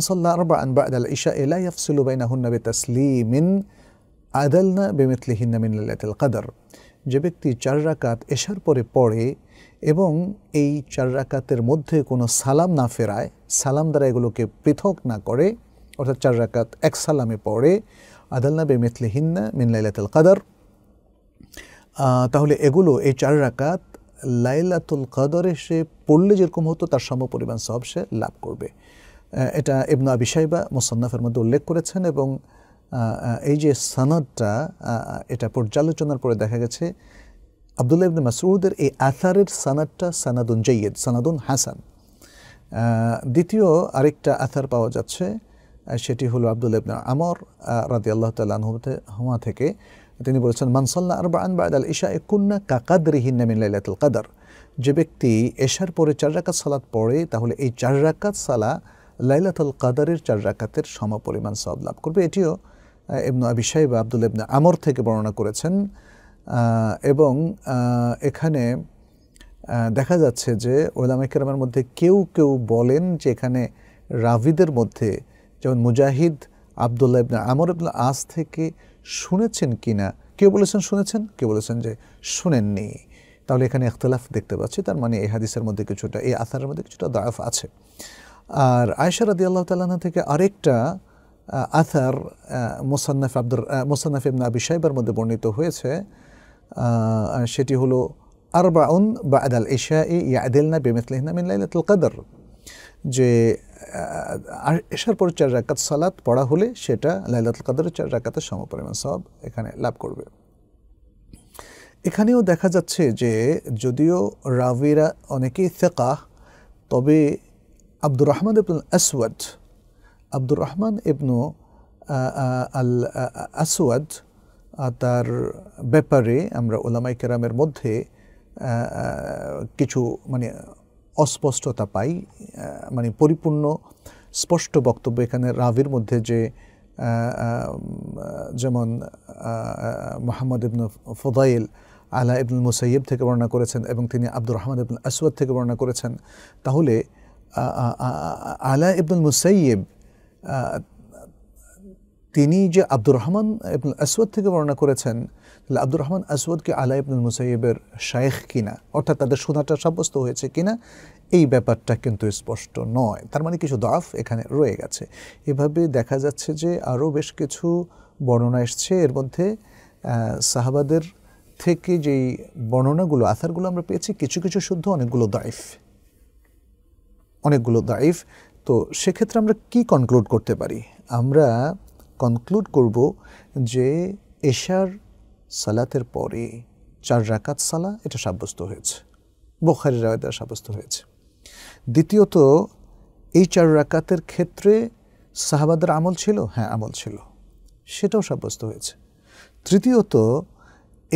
সাল্লা আরবা আনবা আল ইশা ইলা ইয়াফসুলু বাইনাহুন্না বিতাসলিমিন আদালনা মিন মিনাল্লাতিল কাদার যে ব্যক্তি চার রাকাত এশার পরে পড়ে এবং এই চার রাকাতের মধ্যে কোনো সালাম না ফেরায় সালাম দ্বারা এগুলোকে পৃথক না করে অর্থাৎ চার রাকাত এক সালামে পড়ে আদালনা বেমিতলিহিন্না মিনলাইলাতিল কাদার তাহলে এগুলো এই চার রাকাত লাইলাতুল কাদরে সে পড়লে যেরকম হতো তার সম পরিমাণ সব সে লাভ করবে এটা ইবনু আবিসাইবা মুসান্নাফের মধ্যে উল্লেখ করেছেন এবং এই যে সনদটা এটা পর্যালোচনার পরে দেখা গেছে আবদুল্লাহ ইবনে মাসউদের এই আথারের সানাদটা সানাদুন জৈয়দ সানাদুন হাসান দ্বিতীয় আরেকটা আথার পাওয়া যাচ্ছে সেটি হলো আবদুল্লাহ ইবনে আমর রাদি আল্লাহ তাল্লাহ থেকে তিনি বলেছেন মানসাল্লা আর বা আনবা আল ইশা একুন্না কাকাদ নামিন লাইলাতুল কাদার যে ব্যক্তি এশার পরে চার রাকাত সালাত পড়ে তাহলে এই চার রাকাত সালা লাইলাতুল কাদারের চার রাকাতের সমপরিমাণ সব লাভ করবে এটিও ইবনু আবি সাহেব আব্দুল ইবনা আমর থেকে বর্ণনা করেছেন এবং এখানে দেখা যাচ্ছে যে ওলামা মধ্যে কেউ কেউ বলেন যে এখানে রাভিদের মধ্যে যেমন মুজাহিদ আবদুল্লাহ ইবনা আমর ইবনা আস থেকে শুনেছেন কি না কেউ বলেছেন শুনেছেন কেউ বলেছেন যে শুনেননি তাহলে এখানে ইখতলাফ দেখতে পাচ্ছি তার মানে এই হাদিসের মধ্যে কিছুটা এই আথারের মধ্যে কিছুটা দায়ফ আছে আর আয়সার আদি আল্লাহ তাল্লাহ থেকে আরেকটা আথার মোসান্নাফ আব্দুর মোসান্নাফ ইবনা আবি সাহেবের মধ্যে বর্ণিত হয়েছে সেটি হলো আরবাউন বা আদাল এশিয়া ইশা ইয়াদিলনা বেমেতলিহনা মিন মিনলাইল কাদর যে এসার পরে চার রাকাত সালাত পড়া হলে সেটা লাইলাতুল কাদের চার রাকাতের সমপরিমাণ সব এখানে লাভ করবে এখানেও দেখা যাচ্ছে যে যদিও রাভিরা অনেকেই ফেকাহ তবে আব্দুর রহমান ইবনুল আসওয়াদ আব্দুর রহমান ইবনু আল আসওয়াদ তার ব্যাপারে আমরা ওলামাই কেরামের মধ্যে কিছু মানে অস্পষ্টতা পাই মানে পরিপূর্ণ স্পষ্ট বক্তব্য এখানে রাভির মধ্যে যে যেমন মোহাম্মদ ইবনু ফদাইল আলা ইবনুল মুসাইব থেকে বর্ণনা করেছেন এবং তিনি আব্দুর রহমান ইবনুল আসওয়াদ থেকে বর্ণনা করেছেন তাহলে আলা ইবনুল মুসাইব তিনি যে আব্দুর রহমান ইবনুল আসওয়াদ থেকে বর্ণনা করেছেন তাহলে আব্দুর রহমান আসওয়াদকে আলা ইবনুল মুসাইবের শায়েখ কিনা অর্থাৎ তাদের সোনাটা সাব্যস্ত হয়েছে কিনা এই ব্যাপারটা কিন্তু স্পষ্ট নয় তার মানে কিছু দাফ এখানে রয়ে গেছে এভাবে দেখা যাচ্ছে যে আরও বেশ কিছু বর্ণনা এসছে এর মধ্যে সাহাবাদের থেকে যেই বর্ণনাগুলো আথারগুলো আমরা পেয়েছি কিছু কিছু শুদ্ধ অনেকগুলো দাইফ অনেকগুলো দাইফ তো সেক্ষেত্রে আমরা কি কনক্লুড করতে পারি আমরা কনক্লুড করব যে এশার সালাতের পরে চার রাকাত সালা এটা সাব্যস্ত হয়েছে বোখারি রায় দ্বারা সাব্যস্ত হয়েছে দ্বিতীয়ত এই চার রাকাতের ক্ষেত্রে সাহাবাদের আমল ছিল হ্যাঁ আমল ছিল সেটাও সাব্যস্ত হয়েছে তৃতীয়ত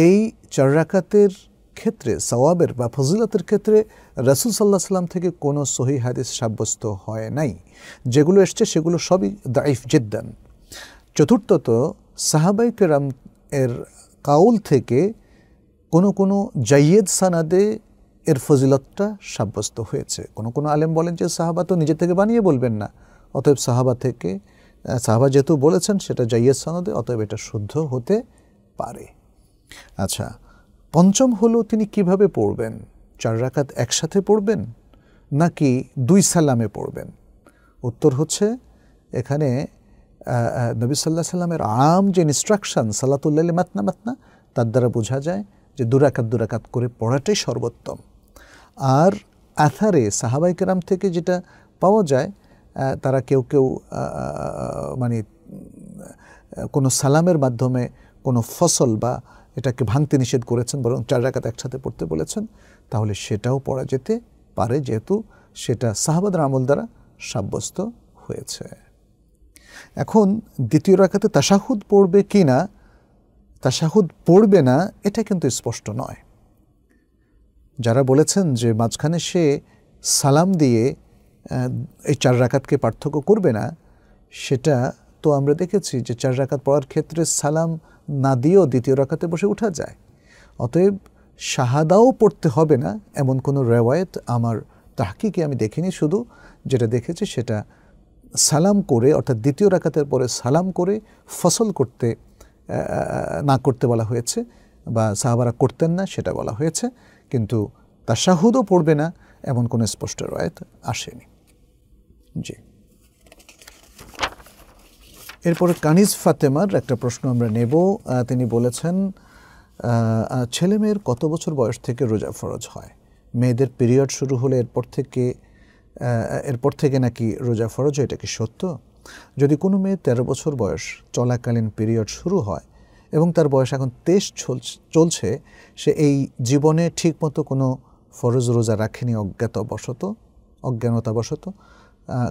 এই চার রাকাতের ক্ষেত্রে সওয়াবের বা ফজিলতের ক্ষেত্রে রাসুল সাল্লাহ সাল্লাম থেকে কোনো সহি হাদিস সাব্যস্ত হয় নাই যেগুলো এসছে সেগুলো সবই দাইফ জেদ্দান চতুর্থত সাহাবাই কেরাম এর কাউল থেকে কোনো কোনো জাইয়েদ সানাদে এর ফজিলতটা সাব্যস্ত হয়েছে কোনো কোনো আলেম বলেন যে সাহাবা তো নিজে থেকে বানিয়ে বলবেন না অতএব সাহাবা থেকে সাহাবা যেহেতু বলেছেন সেটা জাইয়েদ সানাদে অতএব এটা শুদ্ধ হতে পারে আচ্ছা পঞ্চম হলো তিনি কিভাবে পড়বেন চার রাকাত একসাথে পড়বেন নাকি দুই সালামে পড়বেন উত্তর হচ্ছে এখানে নবী সাল্লাহ সাল্লামের আম যে ইনস্ট্রাকশান সালাতুল্লাহ মাতনা মাতনা তার দ্বারা বোঝা যায় যে দুরাকাত দুরাকাত করে পড়াটাই সর্বোত্তম আর আথারে সাহাবাইকেরাম থেকে যেটা পাওয়া যায় তারা কেউ কেউ মানে কোনো সালামের মাধ্যমে কোনো ফসল বা এটাকে ভাঙতে নিষেধ করেছেন বরং চার রাকাত একসাথে পড়তে বলেছেন তাহলে সেটাও পড়া যেতে পারে যেহেতু সেটা সাহাবাদ আমল দ্বারা সাব্যস্ত হয়েছে এখন দ্বিতীয় রাখাতে তাসাহুদ পড়বে কি না তাসাহুদ পড়বে না এটা কিন্তু স্পষ্ট নয় যারা বলেছেন যে মাঝখানে সে সালাম দিয়ে এই চার রাকাতকে পার্থক্য করবে না সেটা তো আমরা দেখেছি যে চার রাকাত পড়ার ক্ষেত্রে সালাম না দিয়েও দ্বিতীয় রাকাতে বসে উঠা যায় অতএব শাহাদাও পড়তে হবে না এমন কোনো রেওয়ায়ত আমার তাহকিকে আমি দেখিনি শুধু যেটা দেখেছি সেটা সালাম করে অর্থাৎ দ্বিতীয় রাখাতের পরে সালাম করে ফসল করতে না করতে বলা হয়েছে বা সাহাবারা করতেন না সেটা বলা হয়েছে কিন্তু তা শাহুদও পড়বে না এমন কোনো স্পষ্ট রয়েত আসেনি জি এরপরে কানিজ ফাতেমার একটা প্রশ্ন আমরা নেব তিনি বলেছেন ছেলে মেয়ের কত বছর বয়স থেকে রোজা ফরজ হয় মেয়েদের পিরিয়ড শুরু হলে এরপর থেকে এরপর থেকে নাকি রোজা ফরজ এটা কি সত্য যদি কোনো মেয়ে তেরো বছর বয়স চলাকালীন পিরিয়ড শুরু হয় এবং তার বয়স এখন তেইশ চলছে সে এই জীবনে ঠিকমতো কোনো ফরজ রোজা রাখেনি অজ্ঞাতবশত অজ্ঞানতাবশত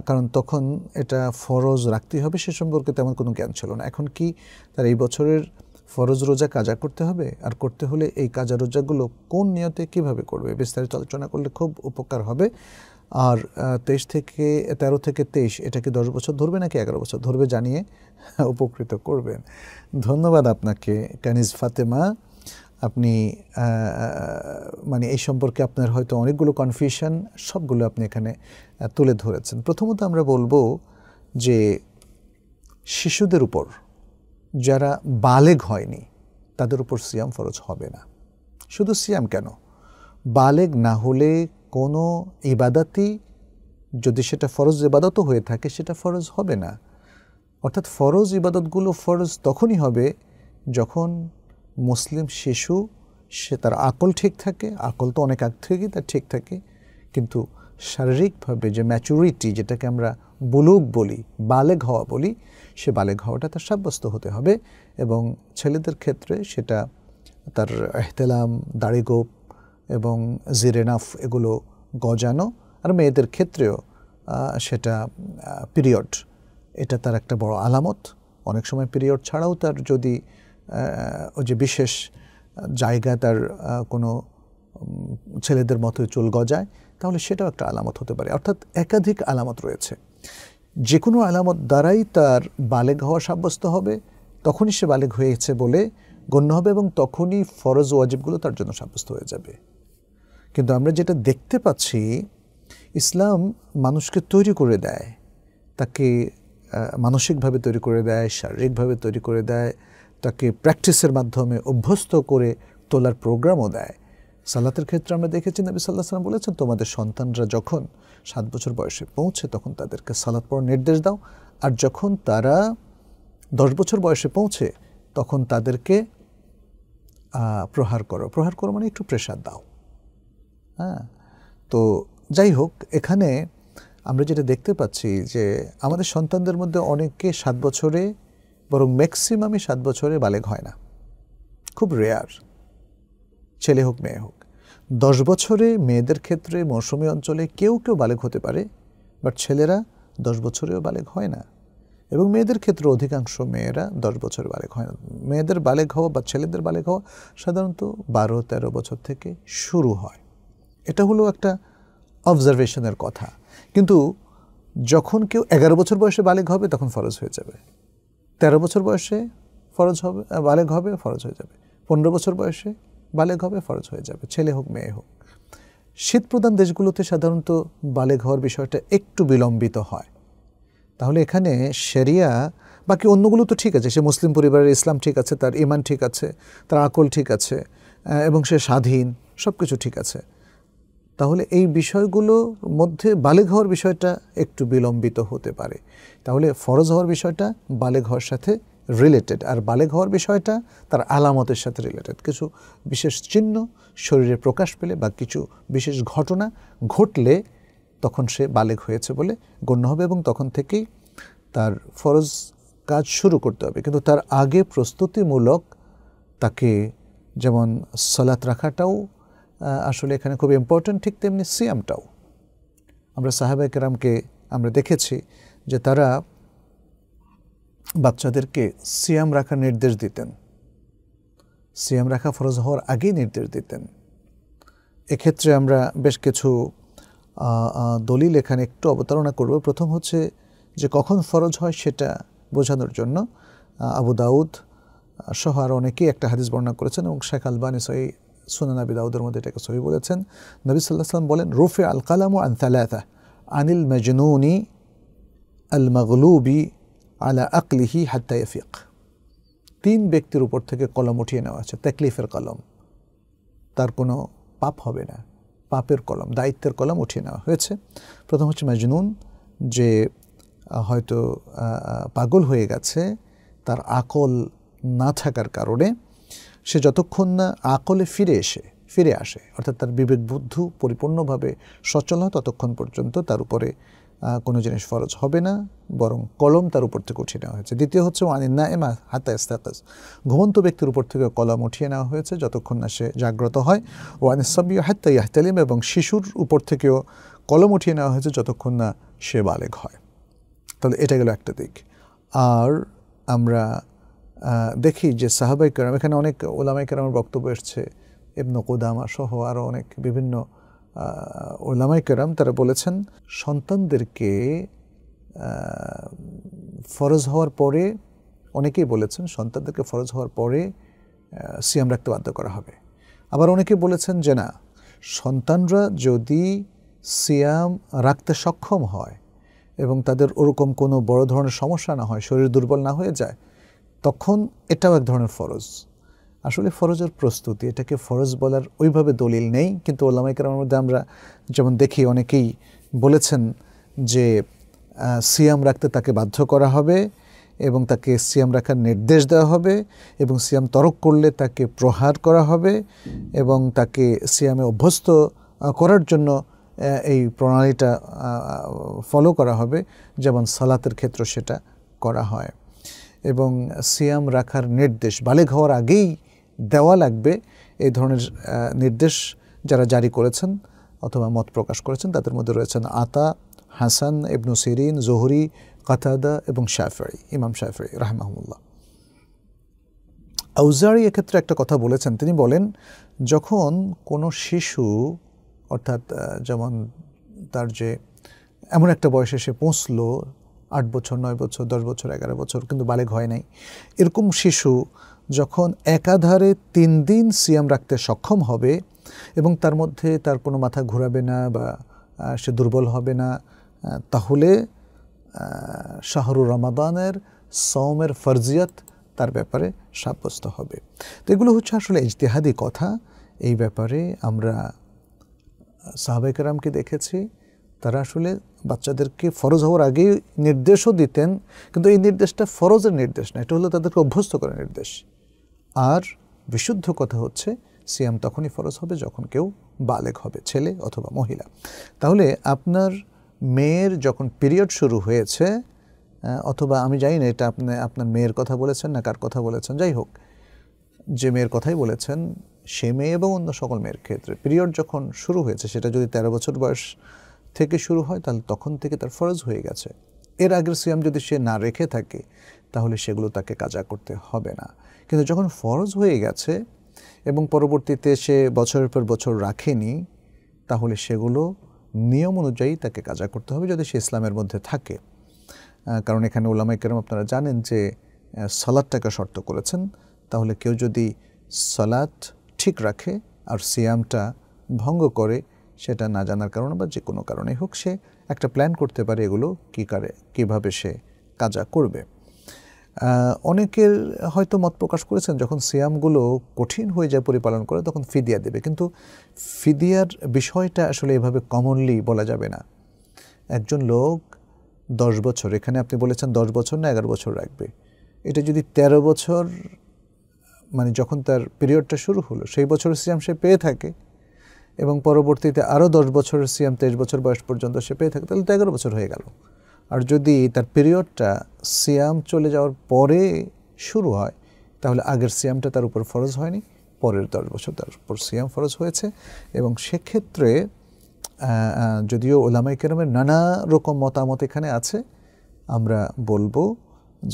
কারণ তখন এটা ফরজ রাখতেই হবে সে সম্পর্কে তেমন কোনো জ্ঞান ছিল না এখন কি তার এই বছরের ফরজ রোজা কাজা করতে হবে আর করতে হলে এই কাজা রোজাগুলো কোন নিয়তে কিভাবে করবে বিস্তারিত আলোচনা করলে খুব উপকার হবে আর তেইশ থেকে ১৩ থেকে তেইশ এটা কি দশ বছর ধরবে নাকি এগারো বছর ধরবে জানিয়ে [laughs] উপকৃত করবেন ধন্যবাদ আপনাকে কানিজ ফাতেমা আপনি মানে এই সম্পর্কে আপনার হয়তো অনেকগুলো কনফিউশন সবগুলো আপনি এখানে তুলে ধরেছেন প্রথমত আমরা বলবো যে শিশুদের উপর যারা বালেগ হয়নি তাদের উপর সিয়াম ফরজ হবে না শুধু সিয়াম কেন বালেগ না হলে কোনো ইবাদাতই যদি সেটা ফরজ ইবাদতও হয়ে থাকে সেটা ফরজ হবে না অর্থাৎ ফরজ ইবাদতগুলো ফরজ তখনই হবে যখন মুসলিম শিশু সে তার আকল ঠিক থাকে আকল তো অনেক আগ থেকেই তার ঠিক থাকে কিন্তু শারীরিকভাবে যে ম্যাচুরিটি যেটাকে আমরা বুলুক বলি বালেগ হওয়া বলি সে বালেগ হওয়াটা তার সাব্যস্ত হতে হবে এবং ছেলেদের ক্ষেত্রে সেটা তার এহতেলাম দাড়িগোপ এবং জিরেনাফ এগুলো গজানো আর মেয়েদের ক্ষেত্রেও সেটা পিরিয়ড এটা তার একটা বড় আলামত অনেক সময় পিরিয়ড ছাড়াও তার যদি ওই যে বিশেষ জায়গা তার কোনো ছেলেদের মতো চুল গজায় তাহলে সেটাও একটা আলামত হতে পারে অর্থাৎ একাধিক আলামত রয়েছে যে কোনো আলামত দ্বারাই তার বালেগ হওয়া সাব্যস্ত হবে তখনই সে বালেগ হয়েছে বলে গণ্য হবে এবং তখনই ফরজ ওয়াজিবগুলো তার জন্য সাব্যস্ত হয়ে যাবে কিন্তু আমরা যেটা দেখতে পাচ্ছি ইসলাম মানুষকে তৈরি করে দেয় তাকে মানসিকভাবে তৈরি করে দেয় শারীরিকভাবে তৈরি করে দেয় তাকে প্র্যাকটিসের মাধ্যমে অভ্যস্ত করে তোলার প্রোগ্রামও দেয় সালাতের ক্ষেত্রে আমরা দেখেছি নবী সাল্লাহ সাল্লাম বলেছেন তোমাদের সন্তানরা যখন সাত বছর বয়সে পৌঁছে তখন তাদেরকে সালাত পড়ার নির্দেশ দাও আর যখন তারা দশ বছর বয়সে পৌঁছে তখন তাদেরকে প্রহার করো প্রহার করো মানে একটু প্রেশার দাও হ্যাঁ তো যাই হোক এখানে আমরা যেটা দেখতে পাচ্ছি যে আমাদের সন্তানদের মধ্যে অনেকে সাত বছরে বরং ম্যাক্সিমামই সাত বছরে বালেগ হয় না খুব রেয়ার ছেলে হোক মেয়ে হোক দশ বছরে মেয়েদের ক্ষেত্রে মৌসুমি অঞ্চলে কেউ কেউ বালেগ হতে পারে বাট ছেলেরা দশ বছরেও বালেগ হয় না এবং মেয়েদের ক্ষেত্রে অধিকাংশ মেয়েরা দশ বছর বালেক হয় না মেয়েদের বালেক হওয়া বা ছেলেদের বালেক হওয়া সাধারণত বারো তেরো বছর থেকে শুরু হয় এটা হলো একটা অবজারভেশনের কথা কিন্তু যখন কেউ এগারো বছর বয়সে বালেগ হবে তখন ফরজ হয়ে যাবে ১৩ বছর বয়সে ফরজ হবে বালেগ হবে ফরজ হয়ে যাবে পনেরো বছর বয়সে বালেগ হবে ফরজ হয়ে যাবে ছেলে হোক মেয়ে হোক শীত প্রধান দেশগুলোতে সাধারণত বালেগ হওয়ার বিষয়টা একটু বিলম্বিত হয় তাহলে এখানে শেরিয়া বাকি অন্যগুলো তো ঠিক আছে সে মুসলিম পরিবারের ইসলাম ঠিক আছে তার ইমান ঠিক আছে তার আকল ঠিক আছে এবং সে স্বাধীন সব কিছু ঠিক আছে তাহলে এই বিষয়গুলো মধ্যে বালেগ হওয়ার বিষয়টা একটু বিলম্বিত হতে পারে তাহলে ফরজ হওয়ার বিষয়টা বালেগ হওয়ার সাথে রিলেটেড আর বালেগ হওয়ার বিষয়টা তার আলামতের সাথে রিলেটেড কিছু বিশেষ চিহ্ন শরীরে প্রকাশ পেলে বা কিছু বিশেষ ঘটনা ঘটলে তখন সে বালেগ হয়েছে বলে গণ্য হবে এবং তখন থেকেই তার ফরজ কাজ শুরু করতে হবে কিন্তু তার আগে প্রস্তুতিমূলক তাকে যেমন সলাৎ রাখাটাও আসলে এখানে খুব ইম্পর্ট্যান্ট ঠিক তেমনি সিয়ামটাও আমরা সাহাবাই কেরামকে আমরা দেখেছি যে তারা বাচ্চাদেরকে সিয়াম রাখার নির্দেশ দিতেন সিয়াম রাখা ফরজ হওয়ার আগেই নির্দেশ দিতেন এক্ষেত্রে আমরা বেশ কিছু দলিল এখানে একটু অবতারণা করব প্রথম হচ্ছে যে কখন ফরজ হয় সেটা বোঝানোর জন্য আবু দাউদ সহ আর অনেকেই একটা হাদিস বর্ণনা করেছেন এবং শেখ আলবানি সহি সুনান আবি দাউদের মধ্যে এটাকে সহি বলেছেন নবী সাল্লাহ সাল্লাম বলেন রুফে আল কালাম ও আনসালাথা আনিল মজনুনি আল মগলুবি আলা আকলিহি হাত্তাইফিক তিন ব্যক্তির উপর থেকে কলম উঠিয়ে নেওয়া আছে তেকলিফের কলম তার কোনো পাপ হবে না পাপের কলম দায়িত্বের কলম উঠিয়ে নেওয়া হয়েছে প্রথম হচ্ছে মজনুন যে হয়তো পাগল হয়ে গেছে তার আকল না থাকার কারণে সে যতক্ষণ না আকলে ফিরে এসে ফিরে আসে অর্থাৎ তার বিবেক বুদ্ধ পরিপূর্ণভাবে সচল হয় ততক্ষণ পর্যন্ত তার উপরে কোনো জিনিস ফরজ হবে না বরং কলম তার উপর থেকে উঠিয়ে নেওয়া হয়েছে দ্বিতীয় হচ্ছে ওয়ানি না এমা হাতা ইস্তাকাস ঘুমন্ত ব্যক্তির উপর থেকে কলম উঠিয়ে নেওয়া হয়েছে যতক্ষণ না সে জাগ্রত হয় ওয়ানি সবিও হাত্তা ইয়াহতালিম এবং শিশুর উপর থেকেও কলম উঠিয়ে নেওয়া হয়েছে যতক্ষণ না সে বালেগ হয় তাহলে এটা গেল একটা দিক আর আমরা দেখি যে সাহাবাই কেরাম এখানে অনেক ওলামাই কেরামের বক্তব্য এসছে এবনু কোদামা সহ আরও অনেক বিভিন্ন ওলামাই কেরাম তারা বলেছেন সন্তানদেরকে ফরজ হওয়ার পরে অনেকেই বলেছেন সন্তানদেরকে ফরজ হওয়ার পরে সিয়াম রাখতে বাধ্য করা হবে আবার অনেকে বলেছেন যে না সন্তানরা যদি সিয়াম রাখতে সক্ষম হয় এবং তাদের ওরকম কোনো বড় ধরনের সমস্যা না হয় শরীর দুর্বল না হয়ে যায় তখন এটাও এক ধরনের ফরজ আসলে ফরজের প্রস্তুতি এটাকে ফরজ বলার ওইভাবে দলিল নেই কিন্তু ওলামাইকার মধ্যে আমরা যেমন দেখি অনেকেই বলেছেন যে সিয়াম রাখতে তাকে বাধ্য করা হবে এবং তাকে সিয়াম রাখার নির্দেশ দেওয়া হবে এবং সিয়াম তরক করলে তাকে প্রহার করা হবে এবং তাকে সিয়ামে অভ্যস্ত করার জন্য এই প্রণালীটা ফলো করা হবে যেমন সালাতের ক্ষেত্র সেটা করা হয় এবং সিয়াম রাখার নির্দেশ বালেগ হওয়ার আগেই দেওয়া লাগবে এই ধরনের নির্দেশ যারা জারি করেছেন অথবা মত প্রকাশ করেছেন তাদের মধ্যে রয়েছেন আতা হাসান ইবনু সিরিন জোহরি কাতাদা এবং শাহফারি ইমাম শাহফারি রাহমাহমুল্লাহ আউজারি এক্ষেত্রে একটা কথা বলেছেন তিনি বলেন যখন কোনো শিশু অর্থাৎ যেমন তার যে এমন একটা বয়সে সে পৌঁছলো আট বছর নয় বছর দশ বছর এগারো বছর কিন্তু বালেগ হয় নাই এরকম শিশু যখন একাধারে তিন দিন সিয়াম রাখতে সক্ষম হবে এবং তার মধ্যে তার কোনো মাথা ঘুরাবে না বা সে দুর্বল হবে না তাহলে শাহরু রমাদানের সৌমের ফরজিয়াত তার ব্যাপারে সাব্যস্ত হবে তো এগুলো হচ্ছে আসলে ইজতেহাদি কথা এই ব্যাপারে আমরা সাহাবেকরামকে দেখেছি তারা আসলে বাচ্চাদেরকে ফরজ হওয়ার আগেই নির্দেশও দিতেন কিন্তু এই নির্দেশটা ফরজের নির্দেশ না এটা হলো তাদেরকে অভ্যস্ত করার নির্দেশ আর বিশুদ্ধ কথা হচ্ছে সিয়াম তখনই ফরজ হবে যখন কেউ বালেক হবে ছেলে অথবা মহিলা তাহলে আপনার মেয়ের যখন পিরিয়ড শুরু হয়েছে অথবা আমি জানি না এটা আপনি আপনার মেয়ের কথা বলেছেন না কার কথা বলেছেন যাই হোক যে মেয়ের কথাই বলেছেন সে মেয়ে এবং অন্য সকল মেয়ের ক্ষেত্রে পিরিয়ড যখন শুরু হয়েছে সেটা যদি তেরো বছর বয়স থেকে শুরু হয় তাহলে তখন থেকে তার ফরজ হয়ে গেছে এর আগের সিয়াম যদি সে না রেখে থাকে তাহলে সেগুলো তাকে কাজা করতে হবে না কিন্তু যখন ফরজ হয়ে গেছে এবং পরবর্তীতে সে বছরের পর বছর রাখেনি তাহলে সেগুলো নিয়ম অনুযায়ী তাকে কাজা করতে হবে যদি সে ইসলামের মধ্যে থাকে কারণ এখানে ওলামাই কেরম আপনারা জানেন যে সলাদটাকে শর্ত করেছেন তাহলে কেউ যদি সলাদ ঠিক রাখে আর সিয়ামটা ভঙ্গ করে সেটা না জানার কারণে বা যে কোনো কারণে হোক সে একটা প্ল্যান করতে পারে এগুলো কী কারে কীভাবে সে কাজা করবে অনেকের হয়তো মত প্রকাশ করেছেন যখন সিয়ামগুলো কঠিন হয়ে যায় পরিপালন করে তখন ফিদিয়া দেবে কিন্তু ফিদিয়ার বিষয়টা আসলে এভাবে কমনলি বলা যাবে না একজন লোক দশ বছর এখানে আপনি বলেছেন দশ বছর না এগারো বছর রাখবে এটা যদি ১৩ বছর মানে যখন তার পিরিয়ডটা শুরু হলো সেই বছর সিয়াম সে পেয়ে থাকে এবং পরবর্তীতে আরও দশ বছর সিএম তেইশ বছর বয়স পর্যন্ত সে পেয়ে থাকে তাহলে তো এগারো বছর হয়ে গেল আর যদি তার পিরিয়ডটা সিয়াম চলে যাওয়ার পরে শুরু হয় তাহলে আগের সিয়ামটা তার উপর ফরজ হয়নি পরের দশ বছর তার উপর সিয়াম ফরজ হয়েছে এবং সেক্ষেত্রে যদিও ওলামাই কেরমের নানা রকম মতামত এখানে আছে আমরা বলবো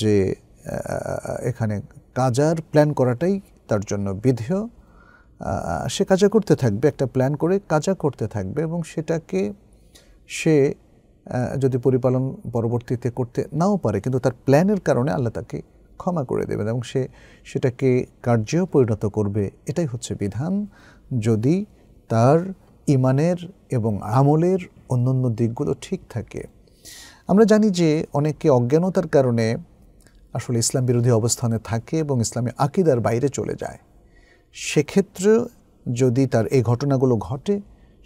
যে এখানে কাজার প্ল্যান করাটাই তার জন্য বিধেয় সে কাজা করতে থাকবে একটা প্ল্যান করে কাজা করতে থাকবে এবং সেটাকে সে যদি পরিপালন পরবর্তীতে করতে নাও পারে কিন্তু তার প্ল্যানের কারণে আল্লাহ তাকে ক্ষমা করে দেবেন এবং সে সেটাকে কার্যেও পরিণত করবে এটাই হচ্ছে বিধান যদি তার ইমানের এবং আমলের অন্য অন্য দিকগুলো ঠিক থাকে আমরা জানি যে অনেকে অজ্ঞানতার কারণে আসলে ইসলাম বিরোধী অবস্থানে থাকে এবং ইসলামী আকিদার বাইরে চলে যায় সেক্ষেত্রে যদি তার এই ঘটনাগুলো ঘটে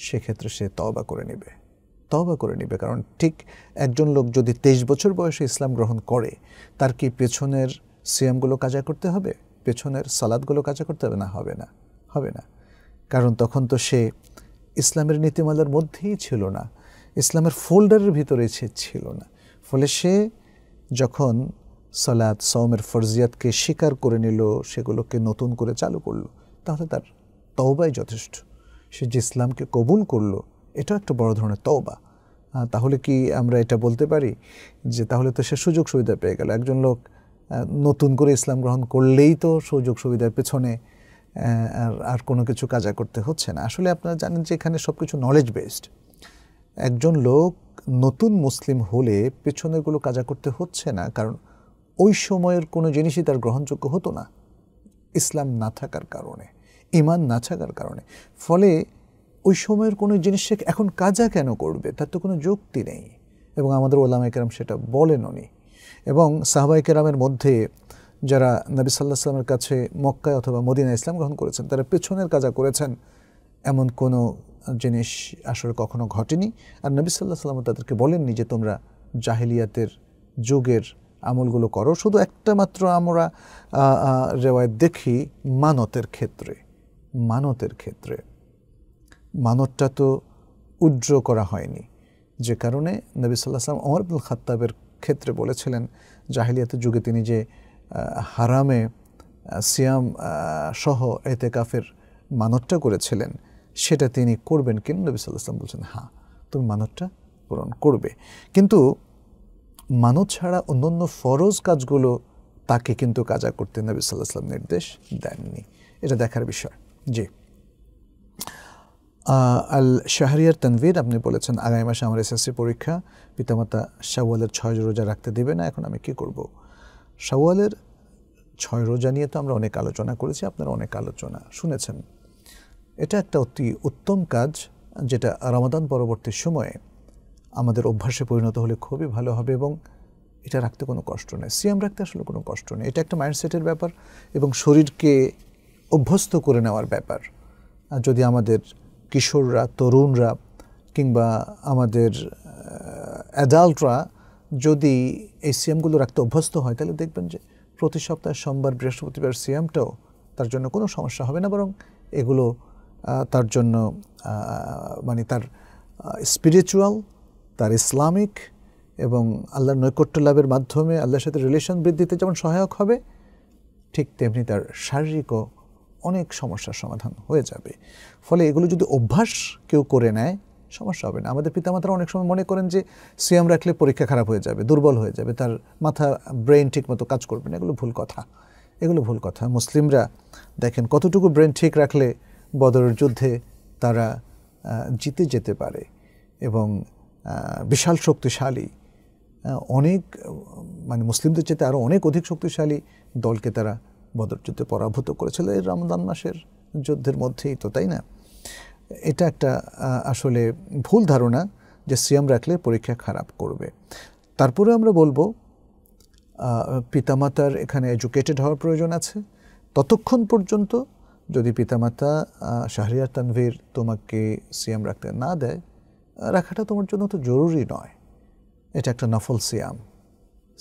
সেক্ষেত্রে সে তবা করে নেবে তবা করে নেবে কারণ ঠিক একজন লোক যদি তেইশ বছর বয়সে ইসলাম গ্রহণ করে তার কি পেছনের সিয়ামগুলো কাজা করতে হবে পেছনের সালাদগুলো কাজা করতে হবে না হবে না হবে না কারণ তখন তো সে ইসলামের নীতিমালার মধ্যেই ছিল না ইসলামের ফোল্ডারের ভিতরে সে ছিল না ফলে সে যখন সালাদ সৌমের ফরজিয়াতকে স্বীকার করে নিল সেগুলোকে নতুন করে চালু করলো তাহলে তার তওবাই যথেষ্ট সে যে ইসলামকে কবুল করলো এটা একটা বড় ধরনের তওবা তাহলে কি আমরা এটা বলতে পারি যে তাহলে তো সে সুযোগ সুবিধা পেয়ে গেল একজন লোক নতুন করে ইসলাম গ্রহণ করলেই তো সুযোগ সুবিধার পেছনে আর আর কোনো কিছু কাজা করতে হচ্ছে না আসলে আপনারা জানেন যে এখানে সব কিছু নলেজ বেসড একজন লোক নতুন মুসলিম হলে পেছনেরগুলো কাজা করতে হচ্ছে না কারণ ওই সময়ের কোনো জিনিসই তার গ্রহণযোগ্য হতো না ইসলাম না থাকার কারণে ইমান না থাকার কারণে ফলে ওই সময়ের কোনো জিনিস সে এখন কাজা কেন করবে তার তো কোনো যুক্তি নেই এবং আমাদের ওলামা কেরাম সেটা বলেন উনি এবং সাহবাই কেরামের মধ্যে যারা নবী সাল্লাহ সাল্লামের কাছে মক্কায় অথবা মদিনা ইসলাম গ্রহণ করেছেন তারা পেছনের কাজা করেছেন এমন কোনো জিনিস আসলে কখনো ঘটেনি আর নবী সাল্লাহ সাল্লাম তাদেরকে বলেননি যে তোমরা জাহিলিয়াতের যুগের আমলগুলো করো শুধু একটা মাত্র আমরা রেওয়ায় দেখি মানতের ক্ষেত্রে মানতের ক্ষেত্রে মানতটা তো উজ্জ্ব করা হয়নি যে কারণে নবী সাল্লাহ সাল্লাম অমর আব্দুল খাত্তাবের ক্ষেত্রে বলেছিলেন জাহিলিয়াতের যুগে তিনি যে হারামে সিয়াম সহ এতে কাফের মানতটা করেছিলেন সেটা তিনি করবেন কিন্তু নবী সাল্লাহ সাল্লাম বলছেন হ্যাঁ তুমি মানতটা পূরণ করবে কিন্তু মানত ছাড়া অন্যান্য ফরজ কাজগুলো তাকে কিন্তু কাজা করতে নবী সাল্লাম নির্দেশ দেননি এটা দেখার বিষয় জি আল শাহরিয়ার তানভীর আপনি বলেছেন আগামী মাসে আমার এসএসসি পরীক্ষা পিতামাতা শাওয়ালের ছয় রোজা রাখতে দেবে না এখন আমি কি করব শাওয়ালের ছয় রোজা নিয়ে তো আমরা অনেক আলোচনা করেছি আপনারা অনেক আলোচনা শুনেছেন এটা একটা অতি উত্তম কাজ যেটা রমাদান পরবর্তী সময়ে আমাদের অভ্যাসে পরিণত হলে খুবই ভালো হবে এবং এটা রাখতে কোনো কষ্ট নেই সিএম রাখতে আসলে কোনো কষ্ট নেই এটা একটা মাইন্ডসেটের ব্যাপার এবং শরীরকে অভ্যস্ত করে নেওয়ার ব্যাপার যদি আমাদের কিশোররা তরুণরা কিংবা আমাদের অ্যাডাল্টরা যদি এই সিএমগুলো রাখতে অভ্যস্ত হয় তাহলে দেখবেন যে প্রতি সপ্তাহে সোমবার বৃহস্পতিবার সিএমটাও তার জন্য কোনো সমস্যা হবে না বরং এগুলো তার জন্য মানে তার স্পিরিচুয়াল তার ইসলামিক এবং আল্লাহর নৈকট্য লাভের মাধ্যমে আল্লাহর সাথে রিলেশন বৃদ্ধিতে যেমন সহায়ক হবে ঠিক তেমনি তার শারীরিকও অনেক সমস্যার সমাধান হয়ে যাবে ফলে এগুলো যদি অভ্যাস কেউ করে নেয় সমস্যা হবে না আমাদের পিতামাতারা অনেক সময় মনে করেন যে সিয়াম রাখলে পরীক্ষা খারাপ হয়ে যাবে দুর্বল হয়ে যাবে তার মাথা ব্রেন ঠিকমতো কাজ করবে না এগুলো ভুল কথা এগুলো ভুল কথা মুসলিমরা দেখেন কতটুকু ব্রেন ঠিক রাখলে বদরের যুদ্ধে তারা জিতে যেতে পারে এবং বিশাল শক্তিশালী অনেক মানে মুসলিমদের চেতে আরও অনেক অধিক শক্তিশালী দলকে তারা বদরযুদ্ধে পরাভূত করেছিল এই রমজান মাসের যুদ্ধের মধ্যেই তো তাই না এটা একটা আসলে ভুল ধারণা যে সিয়াম রাখলে পরীক্ষা খারাপ করবে তারপরে আমরা বলবো পিতামাতার এখানে এডুকেটেড হওয়ার প্রয়োজন আছে ততক্ষণ পর্যন্ত যদি পিতামাতা শাহরিয়ার তানভীর তোমাকে সিয়াম রাখতে না দেয় রাখাটা তোমার জন্য তো জরুরি নয় এটা একটা নফল সিয়াম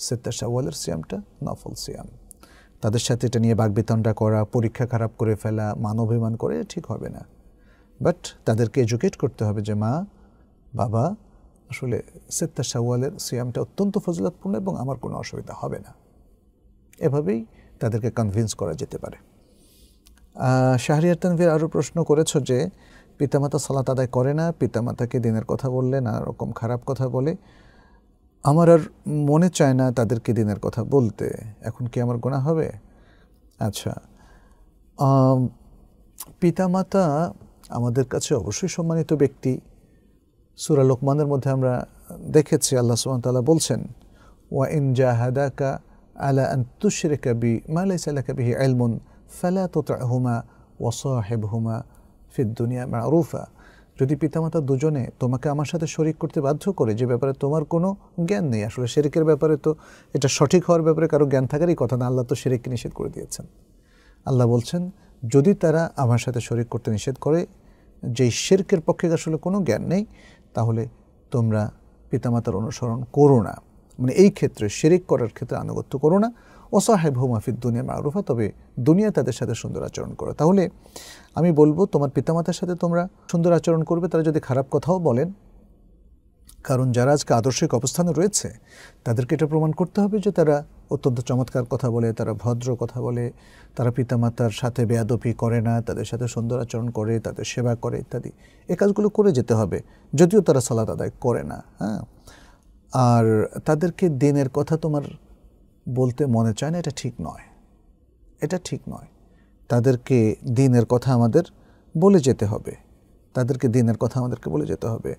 সিদ্ধা সাওয়ালের সিয়ামটা নফল সিয়াম তাদের সাথে এটা নিয়ে বাগবিতণ্ডা করা পরীক্ষা খারাপ করে ফেলা মানবিমান করে ঠিক হবে না বাট তাদেরকে এডুকেট করতে হবে যে মা বাবা আসলে সিদ্ধা সাওয়ালের সিয়ামটা অত্যন্ত ফজলতপূর্ণ এবং আমার কোনো অসুবিধা হবে না এভাবেই তাদেরকে কনভিন্স করা যেতে পারে শাহরিয়ার তানভীর আরও প্রশ্ন করেছ যে পিতামাতা সালাত আদায় করে না পিতামাতাকে দিনের কথা বললে না রকম খারাপ কথা বলে আমার আর মনে চায় না তাদেরকে দিনের কথা বলতে এখন কি আমার গোনা হবে আচ্ছা পিতামাতা আমাদের কাছে অবশ্যই সম্মানিত ব্যক্তি সুরা লোকমানের মধ্যে আমরা দেখেছি আল্লাহ সুমতাল্লাহ বলছেন ওয়া ইন জাহাদাকা আলা আন তুশরেকা বি মালাইসালাকা বিহি আলমুন ফেলা তোতা হুমা ওয়াসাহেব হুমা ফির দুনিয়া মারুফা যদি পিতামাতা দুজনে তোমাকে আমার সাথে শরিক করতে বাধ্য করে যে ব্যাপারে তোমার কোনো জ্ঞান নেই আসলে শেরিকের ব্যাপারে তো এটা সঠিক হওয়ার ব্যাপারে কারো জ্ঞান থাকারই কথা না আল্লাহ তো শেরিককে নিষেধ করে দিয়েছেন আল্লাহ বলছেন যদি তারা আমার সাথে শরিক করতে নিষেধ করে যেই শেরকের পক্ষে আসলে কোনো জ্ঞান নেই তাহলে তোমরা পিতামাতার অনুসরণ করো না মানে এই ক্ষেত্রে শেরিক করার ক্ষেত্রে আনুগত্য করো না অসহায় হুমাফিদ দুনিয়া মারুফা তবে দুনিয়া তাদের সাথে সুন্দর আচরণ করো তাহলে আমি বলবো তোমার পিতামাতার সাথে তোমরা সুন্দর আচরণ করবে তারা যদি খারাপ কথাও বলেন কারণ যারা আজকে আদর্শিক অবস্থানে রয়েছে তাদেরকে এটা প্রমাণ করতে হবে যে তারা অত্যন্ত চমৎকার কথা বলে তারা ভদ্র কথা বলে তারা পিতামাতার সাথে বেয়াদপি করে না তাদের সাথে সুন্দর আচরণ করে তাদের সেবা করে ইত্যাদি এ কাজগুলো করে যেতে হবে যদিও তারা সলাত আদায় করে না হ্যাঁ আর তাদেরকে দিনের কথা তোমার বলতে মনে চায় না এটা ঠিক নয় এটা ঠিক নয় তাদেরকে দিনের কথা আমাদের বলে যেতে হবে তাদেরকে দিনের কথা আমাদেরকে বলে যেতে হবে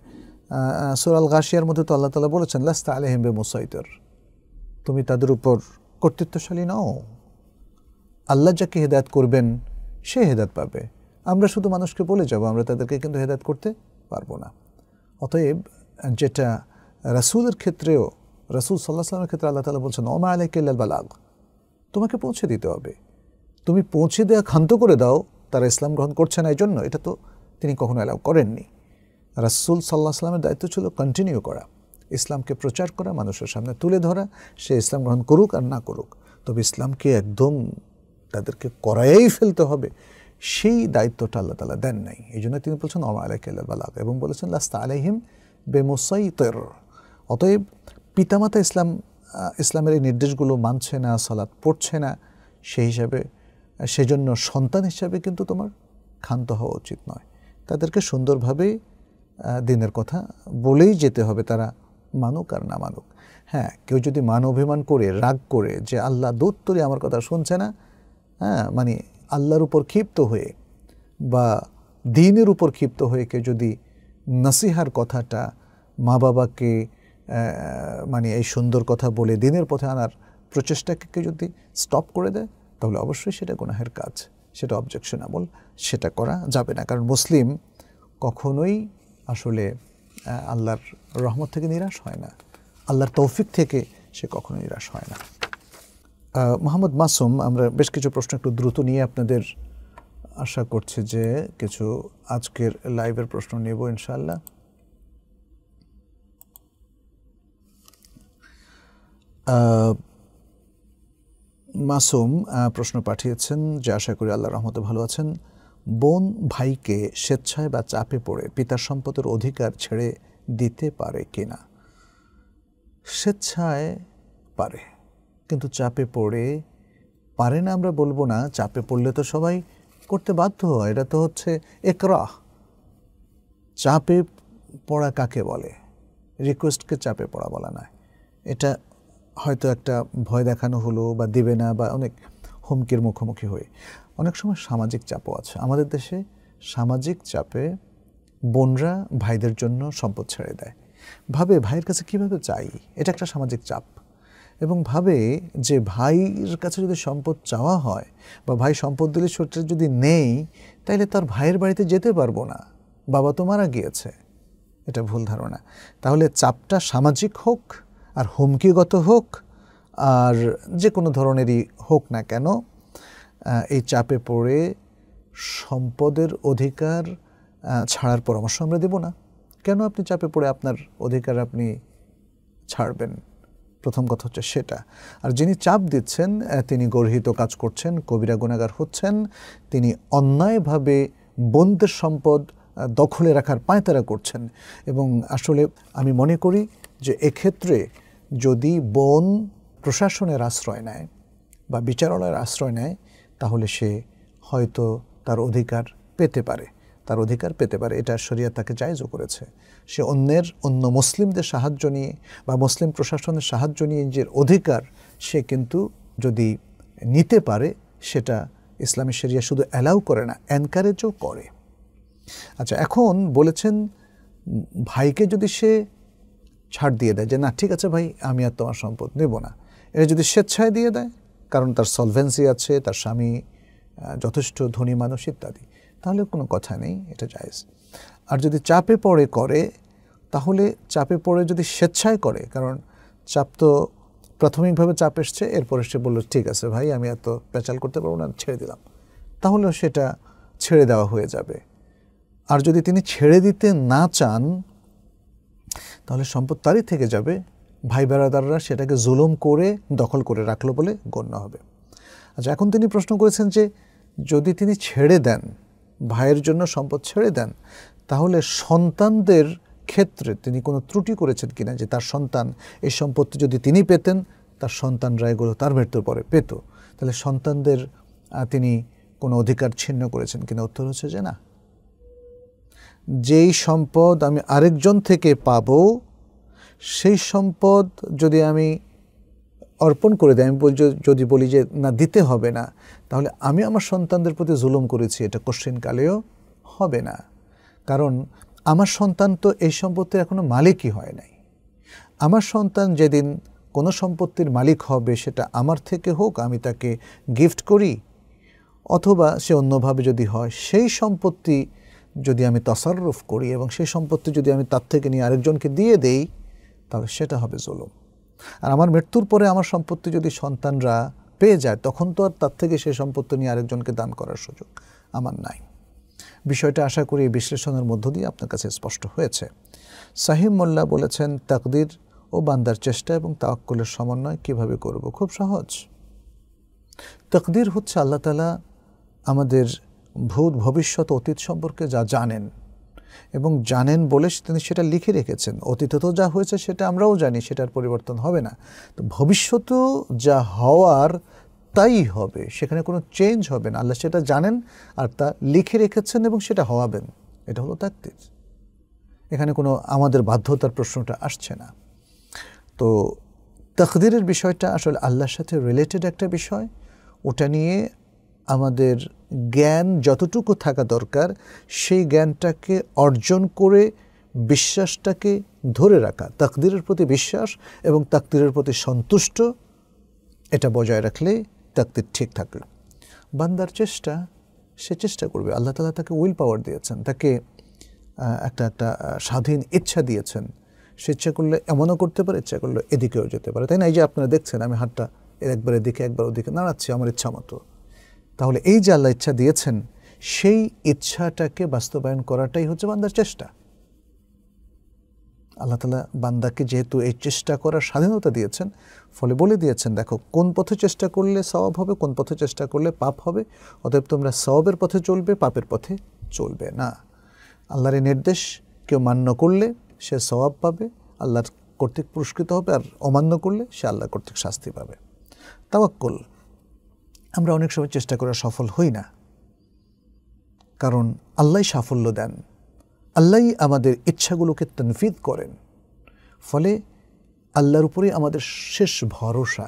সোরাল গাশিয়ার মধ্যে তো আল্লাহ তালা বলেছেন লাস্তা হেম্বে মুসাইদর তুমি তাদের উপর কর্তৃত্বশালী নও আল্লাহ যাকে হেদায়ত করবেন সে হেদায়ত পাবে আমরা শুধু মানুষকে বলে যাব আমরা তাদেরকে কিন্তু হেদায়ত করতে পারবো না অতএব যেটা রাসুলের ক্ষেত্রেও রাসুল সাল্লাহ সাল্লামের ক্ষেত্রে আল্লাহ তালা বলছেন অমা আলাইকাল বালাগ তোমাকে পৌঁছে দিতে হবে তুমি পৌঁছে দেওয়া ক্ষান্ত করে দাও তারা ইসলাম গ্রহণ করছে না এই জন্য এটা তো তিনি কখনো অ্যালাউ করেননি রাসুল সাল্লাহ সাল্লামের দায়িত্ব ছিল কন্টিনিউ করা ইসলামকে প্রচার করা মানুষের সামনে তুলে ধরা সে ইসলাম গ্রহণ করুক আর না করুক তবে ইসলামকে একদম তাদেরকে করাই ফেলতে হবে সেই দায়িত্বটা আল্লাহ তালা দেন নাই এই জন্য তিনি বলছেন অমা আলাইকাল বালাগ এবং বলেছেন লাস্তা আলাইহিম বেমোসাই তের অতএব পিতামাতা ইসলাম ইসলামের এই নির্দেশগুলো মানছে না সালাত পড়ছে না সেই হিসাবে সেজন্য সন্তান হিসাবে কিন্তু তোমার ক্ষান্ত হওয়া উচিত নয় তাদেরকে সুন্দরভাবে দিনের কথা বলেই যেতে হবে তারা মানুক আর না মানুক হ্যাঁ কেউ যদি মান অভিমান করে রাগ করে যে আল্লাহ দূত তরি আমার কথা শুনছে না হ্যাঁ মানে আল্লাহর উপর ক্ষিপ্ত হয়ে বা দিনের উপর ক্ষিপ্ত হয়ে কেউ যদি নসিহার কথাটা মা বাবাকে মানে এই সুন্দর কথা বলে দিনের পথে আনার প্রচেষ্টাকে যদি স্টপ করে দেয় তাহলে অবশ্যই সেটা গুনাহের কাজ সেটা অবজেকশনাবল সেটা করা যাবে না কারণ মুসলিম কখনোই আসলে আল্লাহর রহমত থেকে নিরাশ হয় না আল্লাহর তৌফিক থেকে সে কখনো নিরাশ হয় না মোহাম্মদ মাসুম আমরা বেশ কিছু প্রশ্ন একটু দ্রুত নিয়ে আপনাদের আশা করছি যে কিছু আজকের লাইভের প্রশ্ন নেব ইনশাল্লাহ মাসুম প্রশ্ন পাঠিয়েছেন যে আশা করি আল্লাহ রহমতে ভালো আছেন বোন ভাইকে স্বেচ্ছায় বা চাপে পড়ে পিতার সম্পদের অধিকার ছেড়ে দিতে পারে কি না স্বেচ্ছায় পারে কিন্তু চাপে পড়ে পারে না আমরা বলবো না চাপে পড়লে তো সবাই করতে বাধ্য হয় এটা তো হচ্ছে একরাহ চাপে পড়া কাকে বলে রিকোয়েস্টকে চাপে পড়া বলা নয় এটা হয়তো একটা ভয় দেখানো হলো বা দেবে না বা অনেক হুমকির মুখোমুখি হয়ে অনেক সময় সামাজিক চাপও আছে আমাদের দেশে সামাজিক চাপে বোনরা ভাইদের জন্য সম্পদ ছেড়ে দেয় ভাবে ভাইয়ের কাছে কিভাবে চাই এটা একটা সামাজিক চাপ এবং ভাবে যে ভাইয়ের কাছে যদি সম্পদ চাওয়া হয় বা ভাই সম্পদ দিলে সত্যি যদি নেই তাইলে তার ভাইয়ের বাড়িতে যেতে পারবো না বাবা তো মারা গিয়েছে এটা ভুল ধারণা তাহলে চাপটা সামাজিক হোক আর হুমকিগত হোক আর যে কোনো ধরনেরই হোক না কেন এই চাপে পড়ে সম্পদের অধিকার ছাড়ার পরামর্শ আমরা দেব না কেন আপনি চাপে পড়ে আপনার অধিকার আপনি ছাড়বেন প্রথম কথা হচ্ছে সেটা আর যিনি চাপ দিচ্ছেন তিনি গর্হিত কাজ করছেন কবিরা গুণাগার হচ্ছেন তিনি অন্যায়ভাবে বন্ধের সম্পদ দখলে রাখার পায়তারা করছেন এবং আসলে আমি মনে করি যে এক্ষেত্রে যদি বন প্রশাসনের আশ্রয় নেয় বা বিচারালয়ের আশ্রয় নেয় তাহলে সে হয়তো তার অধিকার পেতে পারে তার অধিকার পেতে পারে এটা শরিয়া তাকে জায়জও করেছে সে অন্যের অন্য মুসলিমদের সাহায্য নিয়ে বা মুসলিম প্রশাসনের সাহায্য নিয়ে যে অধিকার সে কিন্তু যদি নিতে পারে সেটা ইসলামী শরিয়া শুধু অ্যালাউ করে না এনকারেজও করে আচ্ছা এখন বলেছেন ভাইকে যদি সে ছাড় দিয়ে দেয় যে না ঠিক আছে ভাই আমি আর তোমার সম্পদ নেব না এটা যদি স্বেচ্ছায় দিয়ে দেয় কারণ তার সলভেন্সি আছে তার স্বামী যথেষ্ট ধনী মানুষ ইত্যাদি তাহলে কোনো কথা নেই এটা জায়েজ আর যদি চাপে পড়ে করে তাহলে চাপে পড়ে যদি স্বেচ্ছায় করে কারণ চাপ তো প্রাথমিকভাবে চাপ এসছে এরপরে সে বললো ঠিক আছে ভাই আমি এত প্যাচাল করতে পারবো না ছেড়ে দিলাম তাহলে সেটা ছেড়ে দেওয়া হয়ে যাবে আর যদি তিনি ছেড়ে দিতে না চান তাহলে সম্পদ তারই থেকে যাবে ভাই বেড়াদাররা সেটাকে জুলুম করে দখল করে রাখলো বলে গণ্য হবে আচ্ছা এখন তিনি প্রশ্ন করেছেন যে যদি তিনি ছেড়ে দেন ভাইয়ের জন্য সম্পদ ছেড়ে দেন তাহলে সন্তানদের ক্ষেত্রে তিনি কোনো ত্রুটি করেছেন কিনা যে তার সন্তান এই সম্পত্তি যদি তিনি পেতেন তার সন্তানরা এগুলো তার মৃত্যুর পরে পেত তাহলে সন্তানদের তিনি কোনো অধিকার ছিন্ন করেছেন কিনা উত্তর হচ্ছে যে না যেই সম্পদ আমি আরেকজন থেকে পাব সেই সম্পদ যদি আমি অর্পণ করে দেয় আমি যদি বলি যে না দিতে হবে না তাহলে আমি আমার সন্তানদের প্রতি জুলুম করেছি এটা কোশ্চেনকালেও হবে না কারণ আমার সন্তান তো এই সম্পত্তির এখনও মালিকই হয় নাই আমার সন্তান যেদিন কোনো সম্পত্তির মালিক হবে সেটা আমার থেকে হোক আমি তাকে গিফট করি অথবা সে অন্যভাবে যদি হয় সেই সম্পত্তি যদি আমি তাসারুফ করি এবং সেই সম্পত্তি যদি আমি তার থেকে নিয়ে আরেকজনকে দিয়ে দেই তাহলে সেটা হবে জুলুম আর আমার মৃত্যুর পরে আমার সম্পত্তি যদি সন্তানরা পেয়ে যায় তখন তো আর তার থেকে সেই সম্পত্তি নিয়ে আরেকজনকে দান করার সুযোগ আমার নাই বিষয়টা আশা করি বিশ্লেষণের মধ্য দিয়ে আপনার কাছে স্পষ্ট হয়েছে সাহিম মোল্লা বলেছেন তাকদির ও বান্দার চেষ্টা এবং তাওয়াক্কুলের সমন্বয় কিভাবে করব খুব সহজ তকদির হচ্ছে আল্লাহ তালা আমাদের ভূত ভবিষ্যৎ অতীত সম্পর্কে যা জানেন এবং জানেন বলে তিনি সেটা লিখে রেখেছেন অতীতে তো যা হয়েছে সেটা আমরাও জানি সেটার পরিবর্তন হবে না তো ভবিষ্যতেও যা হওয়ার তাই হবে সেখানে কোনো চেঞ্জ হবে না আল্লাহ সেটা জানেন আর তা লিখে রেখেছেন এবং সেটা হওয়াবেন এটা হলো তাত্ত্বিক এখানে কোনো আমাদের বাধ্যতার প্রশ্নটা আসছে না তো তখদিরের বিষয়টা আসলে আল্লাহর সাথে রিলেটেড একটা বিষয় ওটা নিয়ে আমাদের জ্ঞান যতটুকু থাকা দরকার সেই জ্ঞানটাকে অর্জন করে বিশ্বাসটাকে ধরে রাখা তাকদিরের প্রতি বিশ্বাস এবং তাকদিরের প্রতি সন্তুষ্ট এটা বজায় রাখলে তাকদির ঠিক থাকলো বান্দার চেষ্টা সে চেষ্টা করবে আল্লাহ তালা তাকে উইল পাওয়ার দিয়েছেন তাকে একটা একটা স্বাধীন ইচ্ছা দিয়েছেন সে ইচ্ছা করলে এমনও করতে পারে ইচ্ছা করলে এদিকেও যেতে পারে তাই না এই যে আপনারা দেখছেন আমি হাতটা একবার এদিকে একবার ওদিকে নাড়াচ্ছি আমার ইচ্ছা মতো তাহলে এই যে আল্লাহ ইচ্ছা দিয়েছেন সেই ইচ্ছাটাকে বাস্তবায়ন করাটাই হচ্ছে বান্দার চেষ্টা আল্লাহ তালা বান্দাকে যেহেতু এই চেষ্টা করার স্বাধীনতা দিয়েছেন ফলে বলে দিয়েছেন দেখো কোন পথে চেষ্টা করলে সওয়াব হবে কোন পথে চেষ্টা করলে পাপ হবে অতএব তোমরা সওয়াবের পথে চলবে পাপের পথে চলবে না আল্লাহর এই নির্দেশ কেউ মান্য করলে সে স্বভাব পাবে আল্লাহর কর্তৃক পুরস্কৃত হবে আর অমান্য করলে সে আল্লাহ কর্তৃক শাস্তি পাবে তাওয়াক্কল আমরা অনেক সময় চেষ্টা করা সফল হই না কারণ আল্লাহ সাফল্য দেন আল্লাহ আমাদের ইচ্ছাগুলোকে তনফিদ করেন ফলে আল্লাহর উপরে আমাদের শেষ ভরসা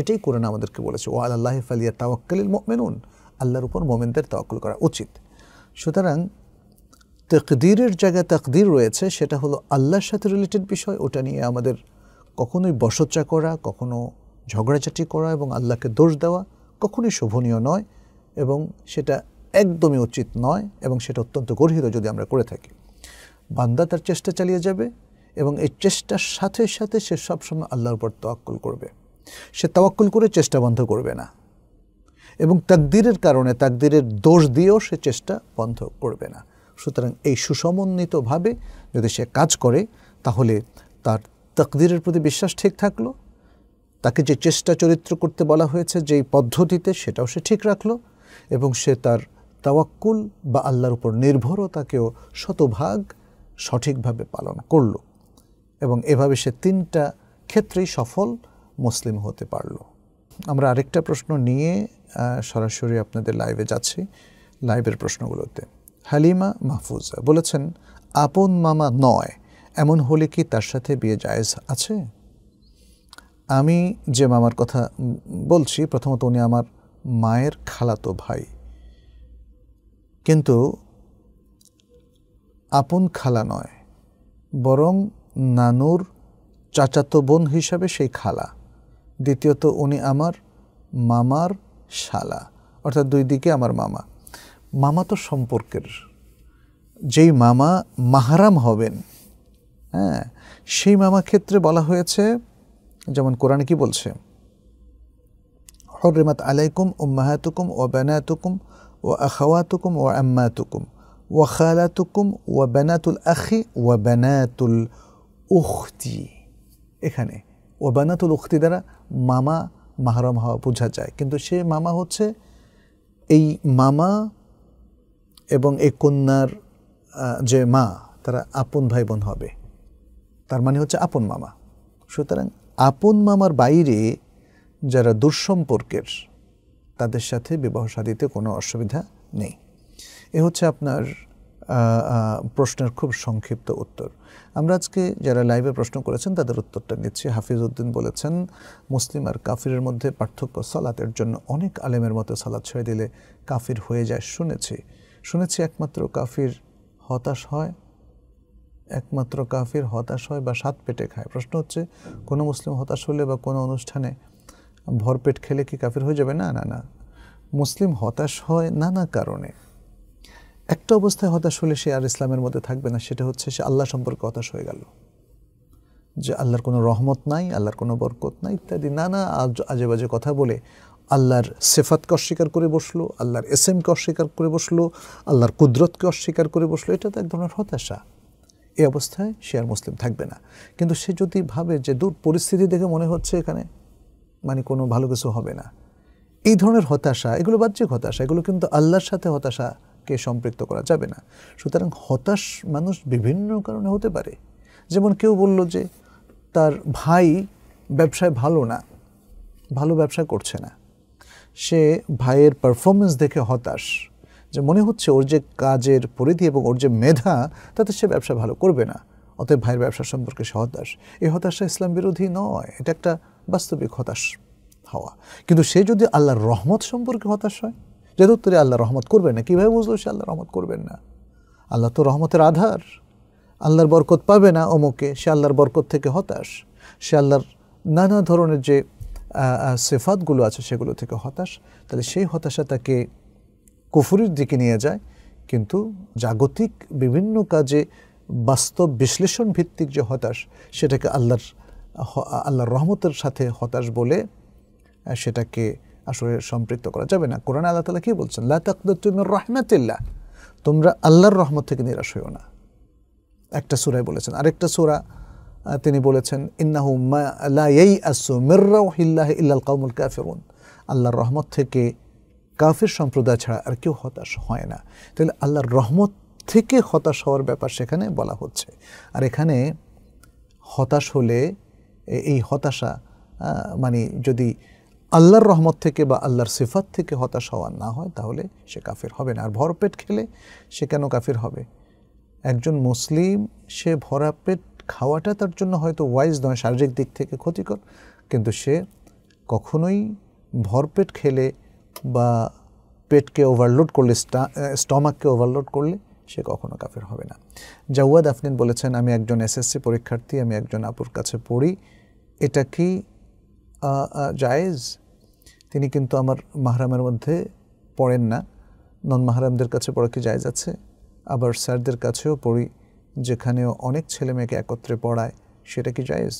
এটাই কোরআন আমাদেরকে বলেছে ও আল্লাহ ফালিয়া তাওয়াক্কালিল মেনুন আল্লাহর উপর মোমেনদের তাওয়াক্কুল করা উচিত সুতরাং তকদিরের জায়গায় তকদির রয়েছে সেটা হলো আল্লাহর সাথে রিলেটেড বিষয় ওটা নিয়ে আমাদের কখনোই বসচ্চা করা কখনো ঝগড়াঝাটি করা এবং আল্লাহকে দোষ দেওয়া কখনই শোভনীয় নয় এবং সেটা একদমই উচিত নয় এবং সেটা অত্যন্ত গর্হিত যদি আমরা করে থাকি বান্দা তার চেষ্টা চালিয়ে যাবে এবং এই চেষ্টার সাথে সাথে সে সবসময় আল্লাহর উপর তোয়াক্কুল করবে সে তওয়াক্কুল করে চেষ্টা বন্ধ করবে না এবং তাকদিরের কারণে তাকদিরের দোষ দিয়েও সে চেষ্টা বন্ধ করবে না সুতরাং এই সুসমন্বিতভাবে যদি সে কাজ করে তাহলে তার তকদিরের প্রতি বিশ্বাস ঠিক থাকলো তাকে যে চেষ্টা চরিত্র করতে বলা হয়েছে যেই পদ্ধতিতে সেটাও সে ঠিক রাখলো এবং সে তার তাওয়াক্কুল বা আল্লাহর উপর নির্ভরতাকেও শতভাগ সঠিকভাবে পালন করল এবং এভাবে সে তিনটা ক্ষেত্রেই সফল মুসলিম হতে পারল আমরা আরেকটা প্রশ্ন নিয়ে সরাসরি আপনাদের লাইভে যাচ্ছি লাইভের প্রশ্নগুলোতে হালিমা মাহফুজা বলেছেন আপন মামা নয় এমন হলে কি তার সাথে বিয়ে জায়েজ আছে আমি যে মামার কথা বলছি প্রথমত উনি আমার মায়ের খালাতো ভাই কিন্তু আপন খালা নয় বরং নানুর চাচাতো বোন হিসাবে সেই খালা দ্বিতীয়ত উনি আমার মামার শালা অর্থাৎ দুই দিকে আমার মামা মামা তো সম্পর্কের যেই মামা মাহারাম হবেন হ্যাঁ সেই মামা ক্ষেত্রে বলা হয়েছে যেমন কোরআন কি বলছে হরিমাত আলাইকুম মাহাতুকুম ও বেনাতুকুম ও আখাওয়াতুকুম ও আম্মাতুকুম ওয়া খালাতুকুম ওয়া বেনাতুল আখি ওয়া বেনাতুল উখতি এখানে ও বেনাতুল উখতি দ্বারা মামা মাহরম হওয়া বোঝা যায় কিন্তু সে মামা হচ্ছে এই মামা এবং এই কন্যার যে মা তারা আপন ভাই বোন হবে তার মানে হচ্ছে আপন মামা সুতরাং আপন মামার বাইরে যারা দুঃসম্পর্কের তাদের সাথে বিবাহ সাদীতে কোনো অসুবিধা নেই এ হচ্ছে আপনার প্রশ্নের খুব সংক্ষিপ্ত উত্তর আমরা আজকে যারা লাইভে প্রশ্ন করেছেন তাদের উত্তরটা নিচ্ছি হাফিজ উদ্দিন বলেছেন মুসলিম আর কাফিরের মধ্যে পার্থক্য সালাতের জন্য অনেক আলেমের মতো সালাত ছেড়ে দিলে কাফির হয়ে যায় শুনেছি শুনেছি একমাত্র কাফির হতাশ হয় একমাত্র কাফির হতাশ হয় বা সাত পেটে খায় প্রশ্ন হচ্ছে কোনো মুসলিম হতাশ হলে বা কোনো অনুষ্ঠানে ভরপেট খেলে কি কাফির হয়ে যাবে না না না মুসলিম হতাশ হয় নানা কারণে একটা অবস্থায় হতাশ হলে সে আর ইসলামের মধ্যে থাকবে না সেটা হচ্ছে সে আল্লাহ সম্পর্কে হতাশ হয়ে গেল যে আল্লাহর কোনো রহমত নাই আল্লাহর কোনো বরকত নাই ইত্যাদি নানা আজে বাজে কথা বলে আল্লাহর সেফাতকে অস্বীকার করে বসলো আল্লাহর এমকে অস্বীকার করে বসলো আল্লাহর কুদরতকে অস্বীকার করে বসলো এটা তো এক ধরনের হতাশা এই অবস্থায় সে আর মুসলিম থাকবে না কিন্তু সে যদি ভাবে যে দূর পরিস্থিতি দেখে মনে হচ্ছে এখানে মানে কোনো ভালো কিছু হবে না এই ধরনের হতাশা এগুলো বাহ্যিক হতাশা এগুলো কিন্তু আল্লাহর সাথে হতাশাকে সম্পৃক্ত করা যাবে না সুতরাং হতাশ মানুষ বিভিন্ন কারণে হতে পারে যেমন কেউ বলল যে তার ভাই ব্যবসায় ভালো না ভালো ব্যবসা করছে না সে ভাইয়ের পারফরমেন্স দেখে হতাশ যে মনে হচ্ছে ওর যে কাজের পরিধি এবং ওর যে মেধা তাতে সে ব্যবসা ভালো করবে না অতএব ভাইয়ের ব্যবসা সম্পর্কে সে হতাশ এই হতাশা ইসলাম বিরোধী নয় এটা একটা বাস্তবিক হতাশ হওয়া কিন্তু সে যদি আল্লাহর রহমত সম্পর্কে হতাশ হয় যে উত্তরে আল্লাহ রহমত করবেন না কীভাবে বুঝলো সে আল্লাহ রহমত করবেন না আল্লাহ তো রহমতের আধার আল্লাহর বরকত পাবে না অমুকে সে আল্লাহর বরকত থেকে হতাশ সে আল্লাহর নানা ধরনের যে সেফাতগুলো আছে সেগুলো থেকে হতাশ তাহলে সেই হতাশা তাকে কুফুরির দিকে নিয়ে যায় কিন্তু জাগতিক বিভিন্ন কাজে বাস্তব বিশ্লেষণ ভিত্তিক যে হতাশ সেটাকে আল্লাহর আল্লাহর রহমতের সাথে হতাশ বলে সেটাকে আসলে সম্পৃক্ত করা যাবে না কোরআন আল্লাহ তালা কী বলছেন লাতাকুমের রহমাতিল্লাহ তোমরা আল্লাহর রহমত থেকে নিরাশ হইও না একটা সুরায় বলেছেন আরেকটা সুরা তিনি বলেছেন ইন্নাহু লা ইয়াই আসু মির্রাহ ইল্লাহ ইল্লাল কাউমুল কাফিরুন আল্লাহর রহমত থেকে কাফের সম্প্রদায় ছাড়া আর কেউ হতাশ হয় না তাহলে আল্লাহর রহমত থেকে হতাশ হওয়ার ব্যাপার সেখানে বলা হচ্ছে আর এখানে হতাশ হলে এই হতাশা মানে যদি আল্লাহর রহমত থেকে বা আল্লাহর সিফাত থেকে হতাশ হওয়া না হয় তাহলে সে কাফের হবে না আর ভরপেট খেলে সে কেন কাফের হবে একজন মুসলিম সে ভরাপেট খাওয়াটা তার জন্য হয়তো ওয়াইজ নয় শারীরিক দিক থেকে ক্ষতিকর কিন্তু সে কখনোই ভরপেট খেলে বা পেটকে ওভারলোড করলে স্টমাককে ওভারলোড করলে সে কখনো কাফের হবে না জাওয়াদ আফনিন বলেছেন আমি একজন এসএসসি পরীক্ষার্থী আমি একজন আপুর কাছে পড়ি এটা কি জায়েজ তিনি কিন্তু আমার মাহরামের মধ্যে পড়েন না নন মাহরামদের কাছে পড়া কি জায়েজ আছে আবার স্যারদের কাছেও পড়ি যেখানেও অনেক ছেলে মেয়েকে একত্রে পড়ায় সেটা কি জায়েজ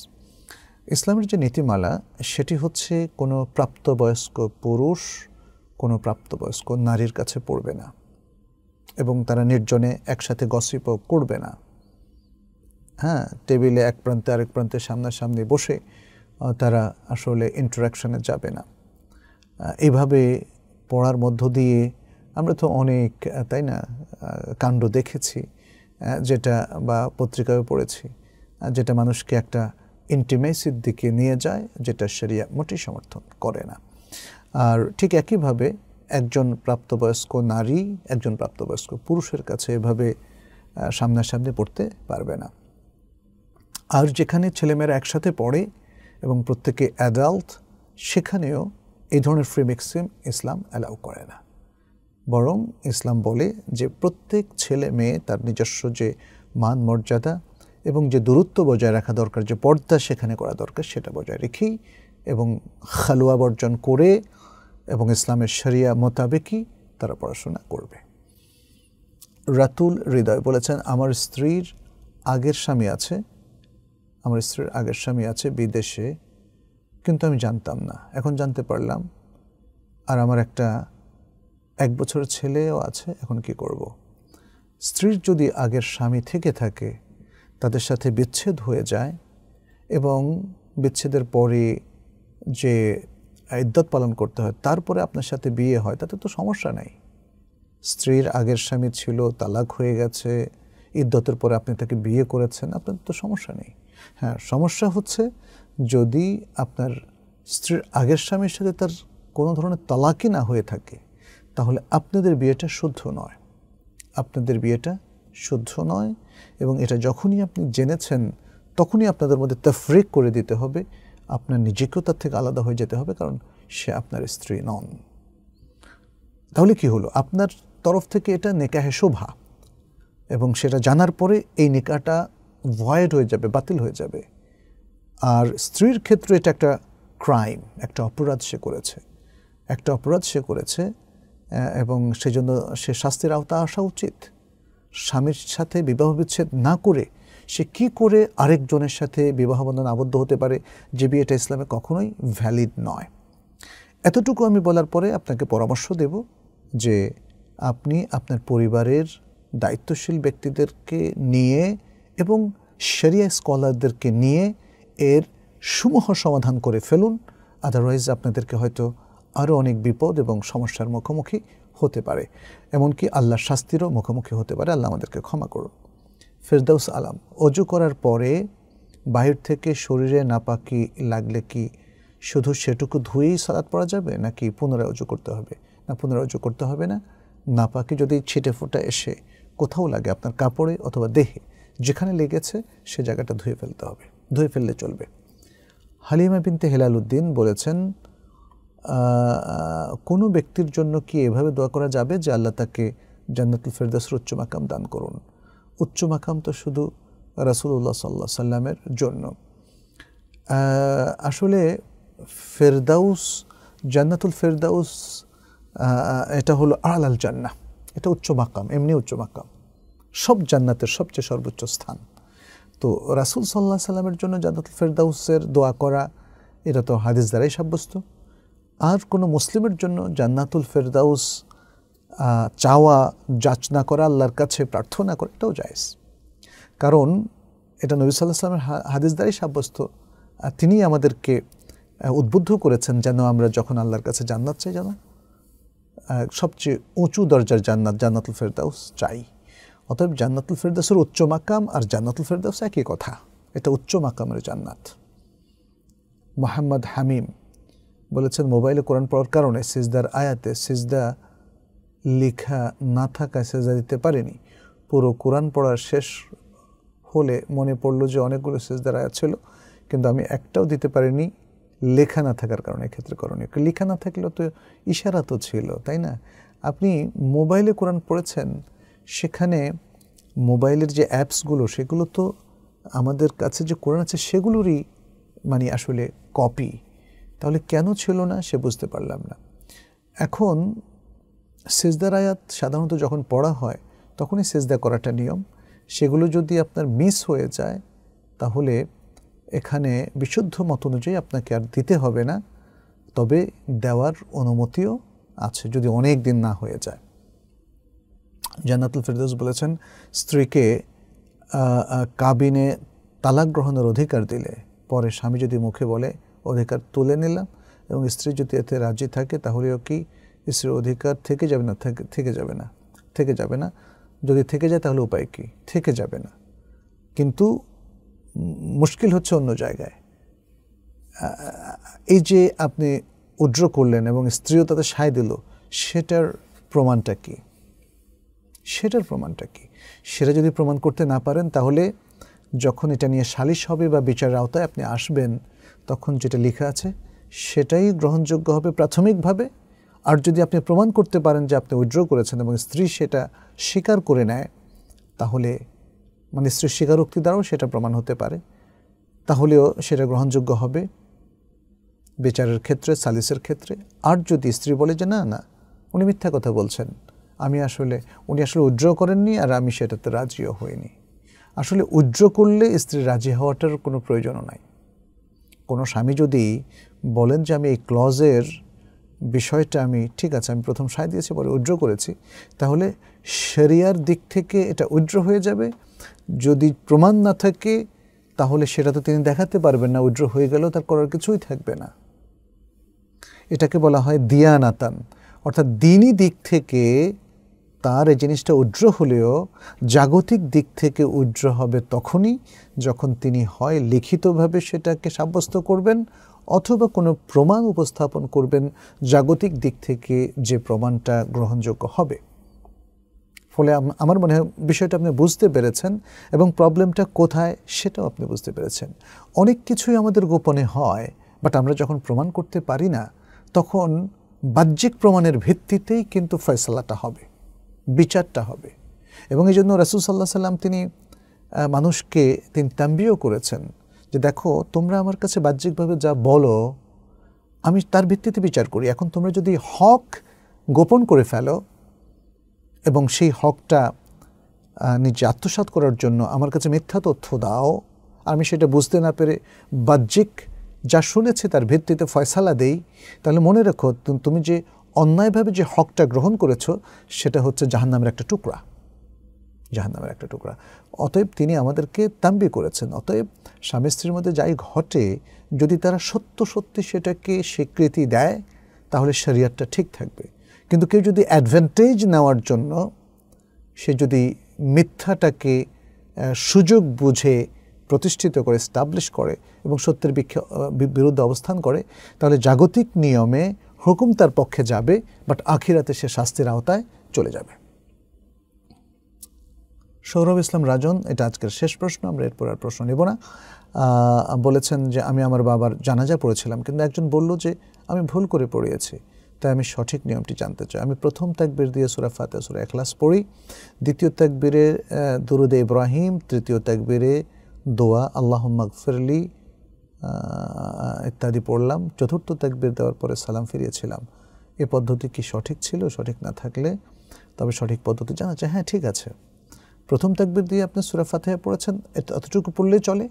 ইসলামের যে নীতিমালা সেটি হচ্ছে কোনো প্রাপ্তবয়স্ক পুরুষ কোনো প্রাপ্তবয়স্ক নারীর কাছে পড়বে না এবং তারা নির্জনে একসাথে গসিপও করবে না হ্যাঁ টেবিলে এক প্রান্তে আরেক প্রান্তে সামনাসামনি বসে তারা আসলে ইন্টারাকশানে যাবে না এভাবে পড়ার মধ্য দিয়ে আমরা তো অনেক তাই না কাণ্ড দেখেছি যেটা বা পত্রিকায় পড়েছি যেটা মানুষকে একটা ইন্টিমেসির দিকে নিয়ে যায় যেটা সেরিয়া মোটেই সমর্থন করে না আর ঠিক একইভাবে একজন প্রাপ্তবয়স্ক নারী একজন প্রাপ্তবয়স্ক পুরুষের কাছে এভাবে সামনাসামনি পড়তে পারবে না আর যেখানে ছেলেমেয়েরা একসাথে পড়ে এবং প্রত্যেকে অ্যাডাল্ট সেখানেও এই ধরনের ফ্রি মিক্সিম ইসলাম অ্যালাউ করে না বরং ইসলাম বলে যে প্রত্যেক ছেলে মেয়ে তার নিজস্ব যে মান মর্যাদা এবং যে দূরত্ব বজায় রাখা দরকার যে পর্দা সেখানে করা দরকার সেটা বজায় রেখেই এবং খালুয়া বর্জন করে এবং ইসলামের শরিয়া মোতাবেকই তারা পড়াশোনা করবে রাতুল হৃদয় বলেছেন আমার স্ত্রীর আগের স্বামী আছে আমার স্ত্রীর আগের স্বামী আছে বিদেশে কিন্তু আমি জানতাম না এখন জানতে পারলাম আর আমার একটা এক বছরের ছেলেও আছে এখন কি করব। স্ত্রীর যদি আগের স্বামী থেকে থাকে তাদের সাথে বিচ্ছেদ হয়ে যায় এবং বিচ্ছেদের পরে যে ইদ্যত পালন করতে হয় তারপরে আপনার সাথে বিয়ে হয় তাতে তো সমস্যা নাই স্ত্রীর আগের স্বামী ছিল তালাক হয়ে গেছে ইদ্যতের পরে আপনি তাকে বিয়ে করেছেন আপনার তো সমস্যা নেই হ্যাঁ সমস্যা হচ্ছে যদি আপনার স্ত্রীর আগের স্বামীর সাথে তার কোনো ধরনের তালাকই না হয়ে থাকে তাহলে আপনাদের বিয়েটা শুদ্ধ নয় আপনাদের বিয়েটা শুদ্ধ নয় এবং এটা যখনই আপনি জেনেছেন তখনই আপনাদের মধ্যে তফরিক করে দিতে হবে আপনার নিজেকেও তার থেকে আলাদা হয়ে যেতে হবে কারণ সে আপনার স্ত্রী নন তাহলে কি হলো আপনার তরফ থেকে এটা নেকাহে শোভা এবং সেটা জানার পরে এই নেকাটা ভয়েড হয়ে যাবে বাতিল হয়ে যাবে আর স্ত্রীর ক্ষেত্রে এটা একটা ক্রাইম একটা অপরাধ সে করেছে একটা অপরাধ সে করেছে এবং সেজন্য সে শাস্তির আওতা আসা উচিত স্বামীর সাথে বিবাহ বিচ্ছেদ না করে সে কি করে আরেকজনের সাথে বিবাহ বন্ধন আবদ্ধ হতে পারে যে বিয়েটা ইসলামে কখনোই ভ্যালিড নয় এতটুকু আমি বলার পরে আপনাকে পরামর্শ দেব যে আপনি আপনার পরিবারের দায়িত্বশীল ব্যক্তিদেরকে নিয়ে এবং সেরিয়া স্কলারদেরকে নিয়ে এর সমূহ সমাধান করে ফেলুন আদারওয়াইজ আপনাদেরকে হয়তো আরও অনেক বিপদ এবং সমস্যার মুখোমুখি হতে পারে এমনকি আল্লাহর শাস্তিরও মুখোমুখি হতে পারে আল্লাহ আমাদেরকে ক্ষমা করুন ফেরদাউস আলাম অজু করার পরে বাহির থেকে শরীরে নাপাকি লাগলে কি শুধু সেটুকু ধুয়েই সালাদ পড়া যাবে নাকি পুনরায় অজু করতে হবে না পুনরায় অজু করতে হবে না নাপাকি যদি ছিটে ফোটা এসে কোথাও লাগে আপনার কাপড়ে অথবা দেহে যেখানে লেগেছে সে জায়গাটা ধুয়ে ফেলতে হবে ধুয়ে ফেললে চলবে হালিমা বিনতে হেলাল উদ্দিন বলেছেন কোনো ব্যক্তির জন্য কি এভাবে দোয়া করা যাবে যে আল্লাহ তাকে জান্নাতুল ফেরদাসের উচ্চ মাকাম দান করুন উচ্চ মাকাম তো শুধু রাসুল্লাহ সাল্লা সাল্লামের জন্য আসলে ফেরদাউস জান্নাতুল ফেরদাউস এটা হলো আল আল জান্না এটা উচ্চ মাকাম এমনি উচ্চ মাকাম সব জান্নাতের সবচেয়ে সর্বোচ্চ স্থান তো রাসুল সাল্লাহ সাল্লামের জন্য জান্নাতুল ফেরদাউসের দোয়া করা এটা তো হাদিস দ্বারাই সাব্যস্ত আর কোনো মুসলিমের জন্য জান্নাতুল ফেরদাউস চাওয়া যাচনা করা আল্লাহর কাছে প্রার্থনা করা এটাও জায়জ কারণ এটা নবী সাল্লাহ সাল্লামের হাদিস সাব্যস্ত তিনি আমাদেরকে উদ্বুদ্ধ করেছেন যেন আমরা যখন আল্লাহর কাছে জান্নাত চাই যেন সবচেয়ে উঁচু দরজার জান্নাত জান্নাতুল ফেরদাউস চাই অতএব জান্নাতুল ফেরদাউসের উচ্চ মাকাম আর জান্নাতুল ফেরদাউস একই কথা এটা উচ্চ মাকামের জান্নাত মোহাম্মদ হামিম বলেছেন মোবাইলে কোরআন পড়ার কারণে সিজদার আয়াতে সিজদা লেখা না থাকা সেজদা দিতে পারেনি পুরো কোরআন পড়ার শেষ হলে মনে পড়লো যে অনেকগুলো সেজদার আয়াত ছিল কিন্তু আমি একটাও দিতে পারিনি লেখা না থাকার কারণে ক্ষেত্রে করণীয় লেখা না থাকলেও তো ইশারা তো ছিল তাই না আপনি মোবাইলে কোরআন পড়েছেন সেখানে মোবাইলের যে অ্যাপসগুলো সেগুলো তো আমাদের কাছে যে কোরআন আছে সেগুলোরই মানে আসলে কপি তাহলে কেন ছিল না সে বুঝতে পারলাম না এখন সেজদার আয়াত সাধারণত যখন পড়া হয় তখনই সেজদা করাটা নিয়ম সেগুলো যদি আপনার মিস হয়ে যায় তাহলে এখানে বিশুদ্ধ মত অনুযায়ী আপনাকে আর দিতে হবে না তবে দেওয়ার অনুমতিও আছে যদি অনেক দিন না হয়ে যায় জান্নাতুল ফেরদৌস বলেছেন স্ত্রীকে কাবিনে তালাক গ্রহণের অধিকার দিলে পরে স্বামী যদি মুখে বলে অধিকার তুলে নিলাম এবং স্ত্রী যদি এতে রাজি থাকে তাহলেও কি স্ত্রীর অধিকার থেকে যাবে না থেকে যাবে না থেকে যাবে না যদি থেকে যায় তাহলে উপায় কী থেকে যাবে না কিন্তু মুশকিল হচ্ছে অন্য জায়গায় এই যে আপনি উদ্র করলেন এবং স্ত্রীও তাতে সায় দিল সেটার প্রমাণটা কি সেটার প্রমাণটা কি সেটা যদি প্রমাণ করতে না পারেন তাহলে যখন এটা নিয়ে সালিশ হবে বা বিচারের আওতায় আপনি আসবেন তখন যেটা লেখা আছে সেটাই গ্রহণযোগ্য হবে প্রাথমিকভাবে আর যদি আপনি প্রমাণ করতে পারেন যে আপনি উইড্র করেছেন এবং স্ত্রী সেটা স্বীকার করে নেয় তাহলে মানে স্ত্রীর স্বীকারোক্তি দ্বারাও সেটা প্রমাণ হতে পারে তাহলেও সেটা গ্রহণযোগ্য হবে বিচারের ক্ষেত্রে সালিসের ক্ষেত্রে আর যদি স্ত্রী বলে যে না না উনি মিথ্যা কথা বলছেন আমি আসলে উনি আসলে উইড্র করেননি আর আমি সেটাতে রাজিও হইনি আসলে উজ্জ্ব করলে স্ত্রী রাজি হওয়াটার কোনো প্রয়োজনও নাই কোনো স্বামী যদি বলেন যে আমি এই ক্লজের বিষয়টা আমি ঠিক আছে আমি প্রথম সায় দিয়েছি পরে উজ্র করেছি তাহলে শরিয়ার দিক থেকে এটা উজ্র হয়ে যাবে যদি প্রমাণ না থাকে তাহলে সেটা তো তিনি দেখাতে পারবেন না উজ্র হয়ে গেলেও তার করার কিছুই থাকবে না এটাকে বলা হয় দিয়ানাতান অর্থাৎ দিনই দিক থেকে তার এই জিনিসটা উজ্জ্ব হলেও জাগতিক দিক থেকে উজ্জ্ব হবে তখনই যখন তিনি হয় লিখিতভাবে সেটাকে সাব্যস্ত করবেন অথবা কোনো প্রমাণ উপস্থাপন করবেন জাগতিক দিক থেকে যে প্রমাণটা গ্রহণযোগ্য হবে ফলে আমার মনে হয় বিষয়টা আপনি বুঝতে পেরেছেন এবং প্রবলেমটা কোথায় সেটাও আপনি বুঝতে পেরেছেন অনেক কিছুই আমাদের গোপনে হয় বাট আমরা যখন প্রমাণ করতে পারি না তখন বাহ্যিক প্রমাণের ভিত্তিতেই কিন্তু ফয়সলাটা হবে বিচারটা হবে এবং এই জন্য রাসুল সাল্লাহ সাল্লাম তিনি মানুষকে তিনি তাম্বিও করেছেন যে দেখো তোমরা আমার কাছে বাহ্যিকভাবে যা বলো আমি তার ভিত্তিতে বিচার করি এখন তোমরা যদি হক গোপন করে ফেলো এবং সেই হকটা নিজে আত্মসাত করার জন্য আমার কাছে মিথ্যা তথ্য দাও আমি সেটা বুঝতে না পেরে বাহ্যিক যা শুনেছি তার ভিত্তিতে ফয়সালা দেই তাহলে মনে রেখো তুমি যে অন্যায়ভাবে যে হকটা গ্রহণ করেছো সেটা হচ্ছে জাহান্নামের একটা টুকরা জাহান্নামের একটা টুকরা অতএব তিনি আমাদেরকে তাম্বি করেছেন অতএব স্বামী স্ত্রীর মধ্যে যাই ঘটে যদি তারা সত্য সত্যি সেটাকে স্বীকৃতি দেয় তাহলে শরিয়ারটা ঠিক থাকবে কিন্তু কেউ যদি অ্যাডভান্টেজ নেওয়ার জন্য সে যদি মিথ্যাটাকে সুযোগ বুঝে প্রতিষ্ঠিত করে স্টাবলিশ করে এবং সত্যের বিরুদ্ধে অবস্থান করে তাহলে জাগতিক নিয়মে হুকুম তার পক্ষে যাবে বাট আখিরাতে সে শাস্তির আওতায় চলে যাবে সৌরভ ইসলাম রাজন এটা আজকের শেষ প্রশ্ন আমরা এরপর আর প্রশ্ন নেব না বলেছেন যে আমি আমার বাবার জানাজা পড়েছিলাম কিন্তু একজন বলল যে আমি ভুল করে পড়িয়েছি তাই আমি সঠিক নিয়মটি জানতে চাই আমি প্রথম ত্যাগবীর দিয়ে সুরা ফাতে সুরা এখলাস পড়ি দ্বিতীয় ত্যাগবীরে দুরুদে ইব্রাহিম তৃতীয় ত্যাগবীরে দোয়া আল্লাহ মাগফিরলি ইত্যাদি পড়লাম চতুর্থ ত্যাগবীর দেওয়ার পরে সালাম ফিরিয়েছিলাম এ পদ্ধতি কি সঠিক ছিল সঠিক না থাকলে তবে সঠিক পদ্ধতি জানা হ্যাঁ ঠিক আছে প্রথম তাকবির দিয়ে আপনি সুরা ফাতেহা পড়েছেন এতটুকু পড়লেই চলে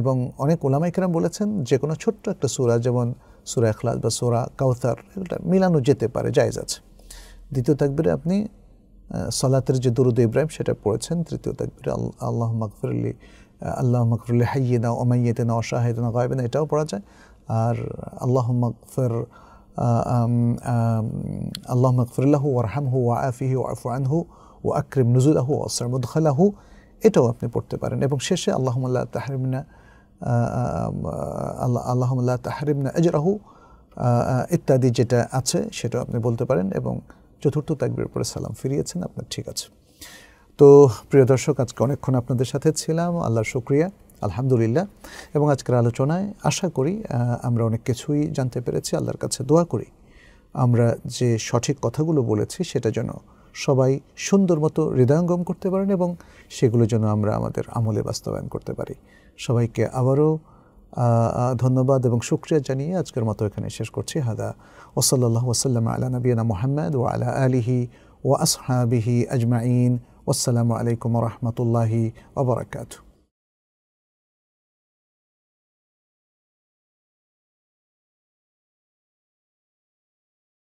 এবং অনেক ওলামাইকেরাম বলেছেন যে কোনো ছোট্ট একটা সুরা যেমন সুরা এখলাস বা সুরা কাউথার এগুলো মিলানো যেতে পারে জায়জ আছে দ্বিতীয় তাকবিরে আপনি সলাতের যে দুরুদ ইব্রাহিম সেটা পড়েছেন তৃতীয় তাকবিরে আল্লাহ মকফরুল্লি আল্লাহ মকফরলি হাইয়েদা না অসাহেদেনা না এটাও পড়া যায় আর আল্লাহ মকফর আল্লাহ মকফরুল্লাহ ওয়ারহাম হু ওয়া হু ওয়াফু হু ও আক্রিম নুজুলাহু অসর মুদখালাহু এটাও আপনি পড়তে পারেন এবং শেষে আল্লাহমুল্লাহ তাহরিমিনা আল্লাহ আল্লাহমুল্লাহ তাহরিমিনা এজরাহু ইত্যাদি যেটা আছে সেটাও আপনি বলতে পারেন এবং চতুর্থ তাকবির পরে সালাম ফিরিয়েছেন আপনার ঠিক আছে তো প্রিয় দর্শক আজকে অনেকক্ষণ আপনাদের সাথে ছিলাম আল্লাহর শুক্রিয়া আলহামদুলিল্লাহ এবং আজকের আলোচনায় আশা করি আমরা অনেক কিছুই জানতে পেরেছি আল্লাহর কাছে দোয়া করি আমরা যে সঠিক কথাগুলো বলেছি সেটা যেন সবাই সুন্দর মতো হৃদয়ঙ্গম করতে পারেন এবং সেগুলো যেন আমরা আমাদের আমলে বাস্তবায়ন করতে পারি সবাইকে আবারও ধন্যবাদ এবং শুক্রিয়া জানিয়ে আজকের মতো এখানে শেষ করছি হাদা ওসল্লাহ ওসাল্লাম আলা নবীনা মোহাম্মদ ও আলা আলিহি ও আসহাবিহি আজমাইন ওসালামু আলাইকুম রহমতুল্লাহি ওবরাকাতু